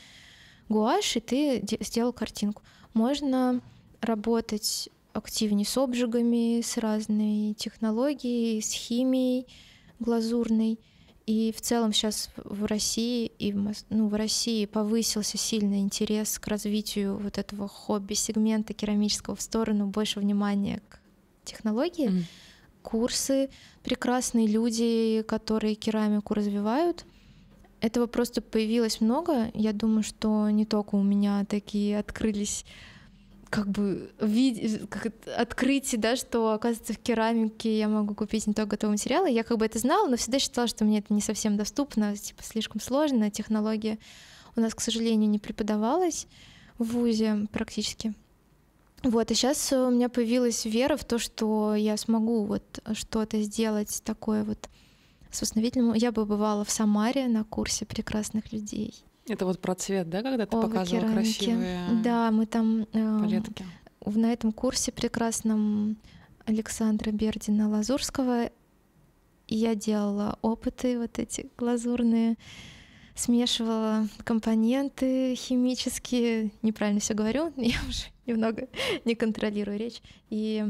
гуашь, и ты сделал картинку. Можно работать активнее с обжигами, с разной технологией, с химией глазурной — и в целом сейчас в России и в, ну, в России повысился сильно интерес к развитию вот этого хобби сегмента керамического в сторону больше внимания к технологии. Mm. Курсы, прекрасные люди, которые керамику развивают. Этого просто появилось много. Я думаю, что не только у меня такие открылись как бы вид... как открытие, да, что, оказывается, в керамике я могу купить не только готовые материалы. Я как бы это знала, но всегда считала, что мне это не совсем доступно, типа слишком сложно. Технология у нас, к сожалению, не преподавалась в ВУЗе практически. Вот, и сейчас у меня появилась вера в то, что я смогу вот что-то сделать такое вот с восстановительным. Я бы бывала в Самаре на курсе прекрасных людей. Это вот про цвет, да, когда ты О, показывала керамики. красивые Да, мы там э, палетки. на этом курсе прекрасном Александра Бердина Лазурского я делала опыты вот эти глазурные, смешивала компоненты химические, неправильно все говорю, я уже немного не контролирую речь. И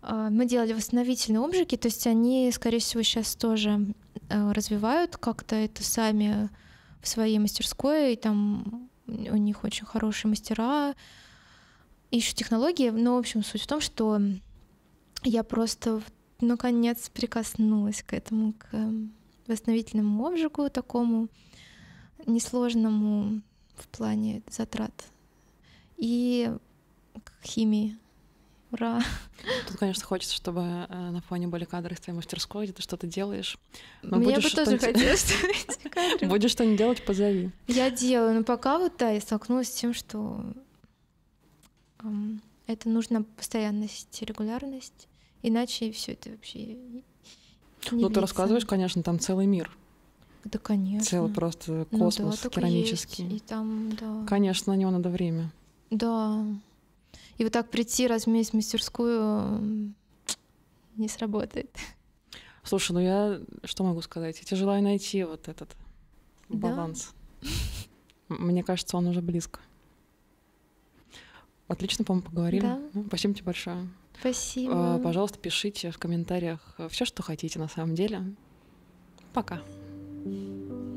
а, мы делали восстановительные обжиги, то есть они, скорее всего, сейчас тоже э, развивают как-то это сами в своей мастерской, и там у них очень хорошие мастера, ищу технологии, но, в общем, суть в том, что я просто наконец прикоснулась к этому, к эм, восстановительному обжигу такому несложному в плане затрат и к химии. Ура! Тут, конечно, хочется, чтобы э, на фоне были кадры из твоей мастерской, где ты что-то делаешь. Но Мне бы тоже хотелось Будешь что-нибудь делать, позови. Я делаю, но пока вот, да, я столкнулась с тем, что это нужно постоянность, регулярность, иначе все это вообще Ну, ты рассказываешь, конечно, там целый мир. Да, конечно. Целый просто космос ну, да, керамический. И там, да. Конечно, на него надо время. Да. И вот так прийти, размять мастерскую не сработает. Слушай, ну я что могу сказать? Я тебе желаю найти вот этот баланс. Да. Мне кажется, он уже близко. Отлично, по-моему, поговорили. Да. Ну, спасибо тебе большое. Спасибо. А, пожалуйста, пишите в комментариях э, все, что хотите на самом деле. Пока. thank you